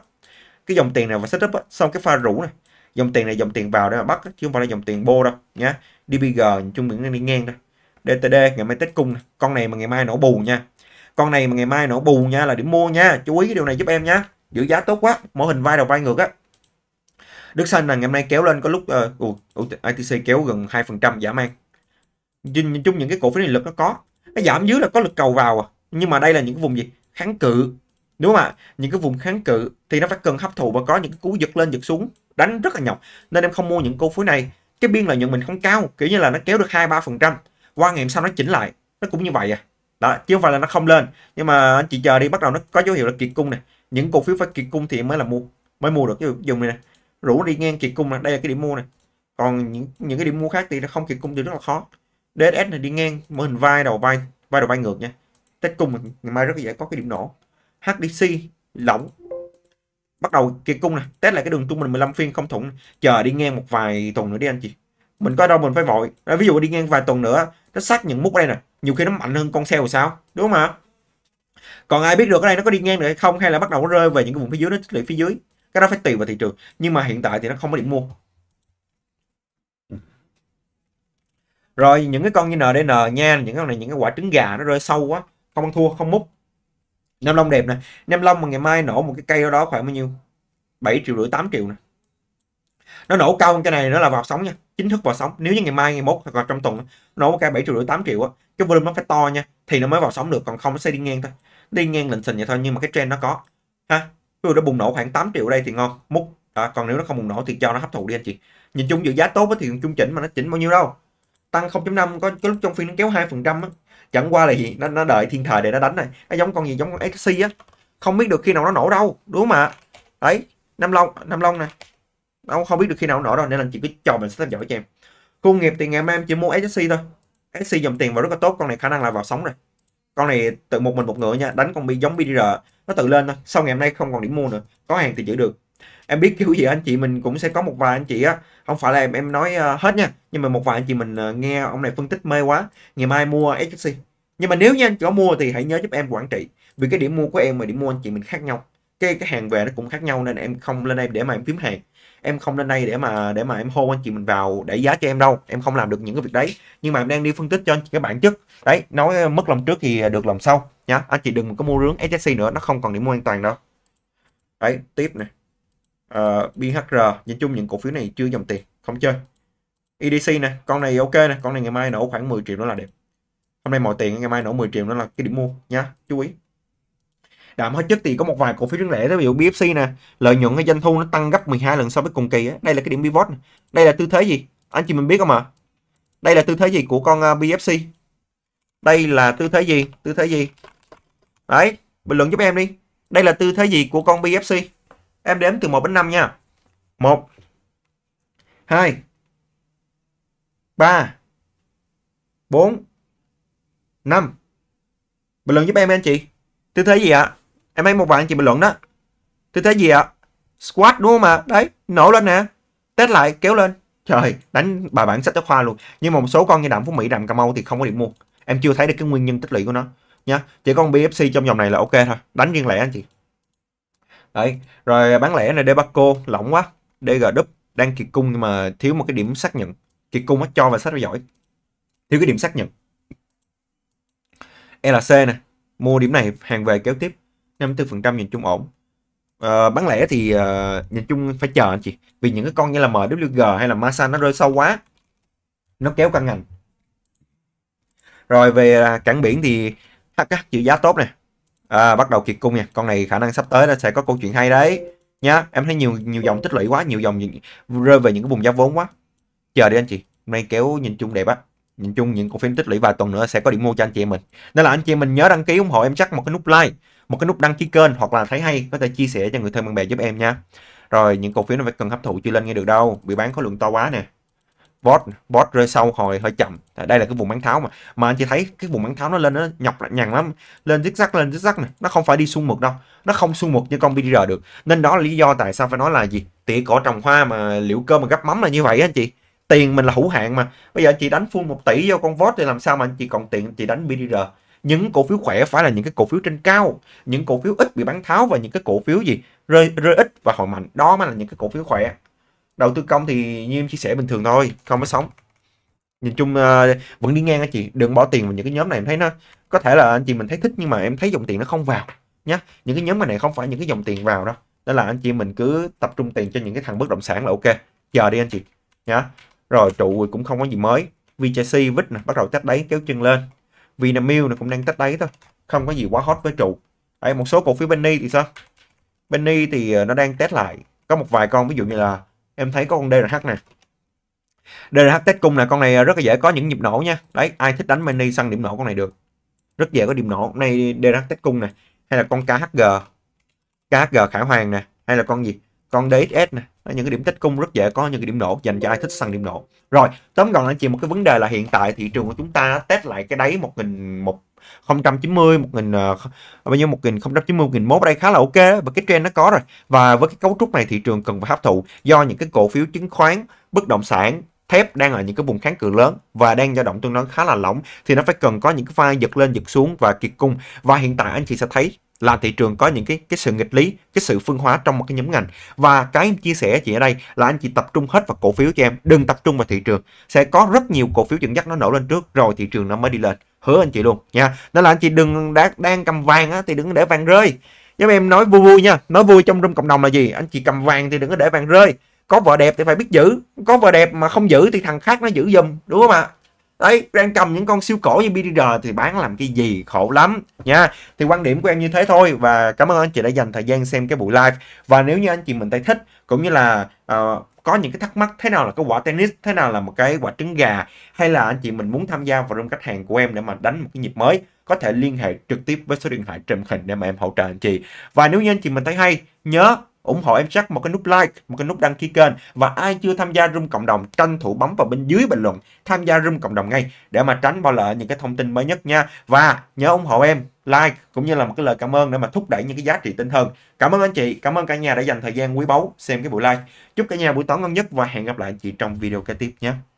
Speaker 1: cái dòng tiền này và setup xong cái pha rủ này dòng tiền này dòng tiền vào để mà bắt chứ không phải là dòng tiền bô đâu nhá DBG chung những đang đi ngang đây DTD ngày mai test cung này. con này mà ngày mai nổ bù nha con này mà ngày mai nổ bù nha là điểm mua nha chú ý cái điều này giúp em nhá giữ giá tốt quá mô hình vai đầu vai ngược á Đức Xanh là ngày hôm nay kéo lên có lúc uh, uh, ITC kéo gần 2% giảm an nhìn chung những cái cổ phiếu này lực nó có nó giảm dưới là có lực cầu vào à. nhưng mà đây là những cái vùng gì kháng cự đúng không ạ những cái vùng kháng cự thì nó phải cần hấp thụ và có những cái cú giật lên giật xuống đánh rất là nhọc nên em không mua những cổ phiếu này cái biên lợi nhuận mình không cao kiểu như là nó kéo được hai ba phần trăm qua ngày sau nó chỉnh lại nó cũng như vậy à đó chứ không phải là nó không lên nhưng mà anh chị chờ đi bắt đầu nó có dấu hiệu là kiệt cung này những cổ phiếu phải kiệt cung thì mới là mua mới mua được cái dùng này này rủ đi ngang kiệt cung này đây là cái điểm mua này còn những những cái điểm mua khác thì nó không kiệt cung thì rất là khó DSS này đi ngang mô hình vai đầu vai vai đầu vai ngược nha tết cung ngày mai rất là dễ có cái điểm nổ HDC lỏng bắt đầu kỳ cung này test lại cái đường trung bình 15 phiên không thủng chờ đi ngang một vài tuần nữa đi anh chị mình coi đâu mình phải vội à, ví dụ đi ngang vài tuần nữa nó sát những mút đây nè nhiều khi nó mạnh hơn con xe của sao đúng không ạ còn ai biết được cái này nó có đi ngang được hay không hay là bắt đầu nó rơi về những cái vùng phía dưới nó tích lũy phía dưới cái đó phải tùy vào thị trường nhưng mà hiện tại thì nó không có điểm mua rồi những cái con như NDN nha những con này những cái quả trứng gà nó rơi sâu quá không ăn thua không múc Nam Long đẹp nè. Nam Long mà ngày mai nổ một cái cây ở đó khoảng bao nhiêu? 7 triệu rưỡi 8 triệu nè. Nó nổ cao hơn cái này nó là vào sóng nha. Chính thức vào sóng. Nếu như ngày mai, ngày mốt hoặc là trong tuần nổ một cây 7 triệu rưỡi 8 triệu á. Cái volume nó phải to nha. Thì nó mới vào sóng được. Còn không nó sẽ đi ngang thôi. Đi ngang lệnh xình vậy thôi. Nhưng mà cái trend nó có. Ha. Ví dụ nó bùng nổ khoảng 8 triệu đây thì ngon. Múc. À, còn nếu nó không bùng nổ thì cho nó hấp thụ đi anh chị. Nhìn chung dự giá tốt thì chung chỉnh mà nó chỉnh bao nhiêu đâu. Tăng 0.5 có, có lúc trong phiên nó kéo 2% á chẳng qua là gì nó, nó đợi thiên thời để nó đánh này nó giống con gì giống con xc á không biết được khi nào nó nổ đâu đúng không ạ đấy năm long năm long này đâu không biết được khi nào nó nổ đâu nên là chỉ cứ cho mình sẽ theo dõi cho em công nghiệp thì ngày mai em chỉ mua SC thôi SC dòng tiền vào rất là tốt con này khả năng là vào sóng rồi con này tự một mình một ngựa nha đánh con bi giống BDR nó tự lên thôi sau ngày hôm nay không còn điểm mua nữa có hàng thì giữ được em biết kiểu gì anh chị mình cũng sẽ có một vài anh chị á không phải là em em nói ờ, hết nha nhưng mà một vài anh chị mình ờ, nghe ông này phân tích mê quá ngày mai mua HFC nhưng mà nếu như anh có mua thì hãy nhớ giúp em quản trị vì cái điểm mua của em và điểm mua anh chị mình khác nhau cái cái hàng về nó cũng khác nhau nên em không lên đây để mà em kiếm hàng em không lên đây để mà để mà em hô anh chị mình vào để giá cho em đâu em không làm được những cái việc đấy nhưng mà em đang đi phân tích cho anh chị các bạn trước đấy nói ờ, mất lòng trước thì được lòng sau nhá anh chị đừng có mua rướng SSC nữa nó không còn điểm mua an toàn đâu đấy tiếp này Ờ, BHR nhìn chung những cổ phiếu này chưa dòng tiền không chơi EDC nè con này ok nè con này ngày mai nổ khoảng 10 triệu đó là đẹp hôm nay mọi tiền ngày mai nổ 10 triệu đó là cái điểm mua nha chú ý Đảm hết chất thì có một vài cổ phiếu riêng lẻ ví dụ BFC nè lợi nhuận hay doanh thu nó tăng gấp 12 lần so với cùng kỳ ấy. đây là cái điểm pivot này. đây là tư thế gì anh chị mình biết không ạ à? đây là tư thế gì của con à, BFC đây là tư thế gì tư thế gì đấy bình luận giúp em đi đây là tư thế gì của con BFC Em đếm từ 1 đến 5 nha. 1 2 3 4 5 Bình luận giúp em anh chị. Tư thế gì ạ? À? Em thấy một bạn anh chị bình luận đó. Tư thế gì ạ? À? Squat đúng không ạ? Đấy, nổ lên nè. Test lại, kéo lên. Trời, đánh bài bản sách giáo khoa luôn. Nhưng mà một số con như Đạm Phú Mỹ, Đạm Cà Mau thì không có điểm mua. Em chưa thấy được cái nguyên nhân tích lũy của nó. Nha. Chỉ có con BFC trong dòng này là ok thôi. Đánh riêng lẻ anh chị. Đấy. Rồi bán lẻ này Debaco lỏng quá. DG Đúp đang kỳ cung nhưng mà thiếu một cái điểm xác nhận. kỳ cung nó cho và sách giỏi. Thiếu cái điểm xác nhận. LC nè. Mua điểm này hàng về kéo tiếp. 54% nhìn chung ổn. À, bán lẻ thì uh, nhìn chung phải chờ anh chị. Vì những cái con như là MWG hay là Masa nó rơi sâu quá. Nó kéo căng ngành. Rồi về à, cảng biển thì HH chịu giá tốt nè à, bắt đầu kiệt cung nha con này khả năng sắp tới là sẽ có câu chuyện hay đấy nhá em thấy nhiều nhiều dòng tích lũy quá nhiều dòng rơi về những cái vùng giá vốn quá chờ đi anh chị hôm nay kéo nhìn chung đẹp á nhìn chung những cổ phiếu tích lũy vài tuần nữa sẽ có điểm mua cho anh chị em mình nên là anh chị em mình nhớ đăng ký ủng hộ em chắc một cái nút like một cái nút đăng ký kênh hoặc là thấy hay có thể chia sẻ cho người thân bạn bè giúp em nha rồi những cổ phiếu nó phải cần hấp thụ chưa lên nghe được đâu bị bán khối lượng to quá nè bot bot rơi sau hồi hơi chậm đây là cái vùng bán tháo mà mà anh chị thấy cái vùng bán tháo nó lên nó nhọc lại nhằn lắm lên rất zigzag lên rất zigzag này nó không phải đi xuống mực đâu nó không xuống mực như con BDR được nên đó là lý do tại sao phải nói là gì tỉa cỏ trồng hoa mà liệu cơm mà gấp mắm là như vậy anh chị tiền mình là hữu hạn mà bây giờ anh chị đánh full một tỷ vô con vót thì làm sao mà anh chị còn tiền chị đánh BDR những cổ phiếu khỏe phải là những cái cổ phiếu trên cao những cổ phiếu ít bị bán tháo và những cái cổ phiếu gì rơi rơi ít và hồi mạnh đó mới là những cái cổ phiếu khỏe đầu tư công thì như em chia sẻ bình thường thôi không có sống nhìn chung uh, vẫn đi ngang anh chị đừng bỏ tiền vào những cái nhóm này em thấy nó có thể là anh chị mình thấy thích nhưng mà em thấy dòng tiền nó không vào nhá những cái nhóm này không phải những cái dòng tiền vào đâu nên là anh chị mình cứ tập trung tiền cho những cái thằng bất động sản là ok chờ đi anh chị nhá rồi trụ cũng không có gì mới VJC vít nè bắt đầu tách đáy kéo chân lên Vinamilk này cũng đang tách đáy thôi không có gì quá hot với trụ đây một số cổ phiếu Benny thì sao Benny thì ờ, nó đang test lại có một vài con ví dụ như là em thấy có con DRH nè DRH test cung là con này rất là dễ có những nhịp nổ nha đấy ai thích đánh mini săn điểm nổ con này được rất dễ có điểm nổ con này DRH test cung nè hay là con KHG KHG Khải Hoàng nè hay là con gì con DXS nè những cái điểm tích cung rất dễ có những cái điểm nổ dành cho ai thích săn điểm nổ rồi tóm gọn anh chị một cái vấn đề là hiện tại thị trường của chúng ta test lại cái đáy một nghìn một 1090 1000 ờ, ờ, bao nhiêu 1090 1001 ở đây khá là ok và cái trend nó có rồi và với cái cấu trúc này thị trường cần phải hấp thụ do những cái cổ phiếu chứng khoán bất động sản thép đang ở những cái vùng kháng cự lớn và đang dao động tương đối khá là lỏng thì nó phải cần có những cái pha giật lên giật xuống và kiệt cung và hiện tại anh chị sẽ thấy là thị trường có những cái cái sự nghịch lý, cái sự phân hóa trong một cái nhóm ngành. Và cái em chia sẻ chị ở đây là anh chị tập trung hết vào cổ phiếu cho em, đừng tập trung vào thị trường. Sẽ có rất nhiều cổ phiếu dẫn dắt nó nổ lên trước rồi thị trường nó mới đi lên. Hứa anh chị luôn nha. Nên là anh chị đừng đã, đang cầm vàng á, thì đừng để vàng rơi. Giúp em nói vui vui nha, nói vui trong room cộng đồng là gì? Anh chị cầm vàng thì đừng có để vàng rơi. Có vợ đẹp thì phải biết giữ, có vợ đẹp mà không giữ thì thằng khác nó giữ giùm, đúng không ạ? đấy đang cầm những con siêu cổ như BDR thì bán làm cái gì khổ lắm nha thì quan điểm của em như thế thôi và cảm ơn anh chị đã dành thời gian xem cái buổi live và nếu như anh chị mình thấy thích cũng như là uh, có những cái thắc mắc thế nào là cái quả tennis thế nào là một cái quả trứng gà hay là anh chị mình muốn tham gia vào trong khách hàng của em để mà đánh một cái nhịp mới có thể liên hệ trực tiếp với số điện thoại trên màn hình để mà em hỗ trợ anh chị và nếu như anh chị mình thấy hay nhớ ủng hộ em chắc một cái nút like, một cái nút đăng ký kênh và ai chưa tham gia room cộng đồng tranh thủ bấm vào bên dưới bình luận tham gia room cộng đồng ngay để mà tránh bỏ lỡ những cái thông tin mới nhất nha. Và nhớ ủng hộ em like cũng như là một cái lời cảm ơn để mà thúc đẩy những cái giá trị tinh thần. Cảm ơn anh chị, cảm ơn cả nhà đã dành thời gian quý báu xem cái buổi like Chúc cả nhà buổi tối ngon nhất và hẹn gặp lại anh chị trong video kế tiếp nhé.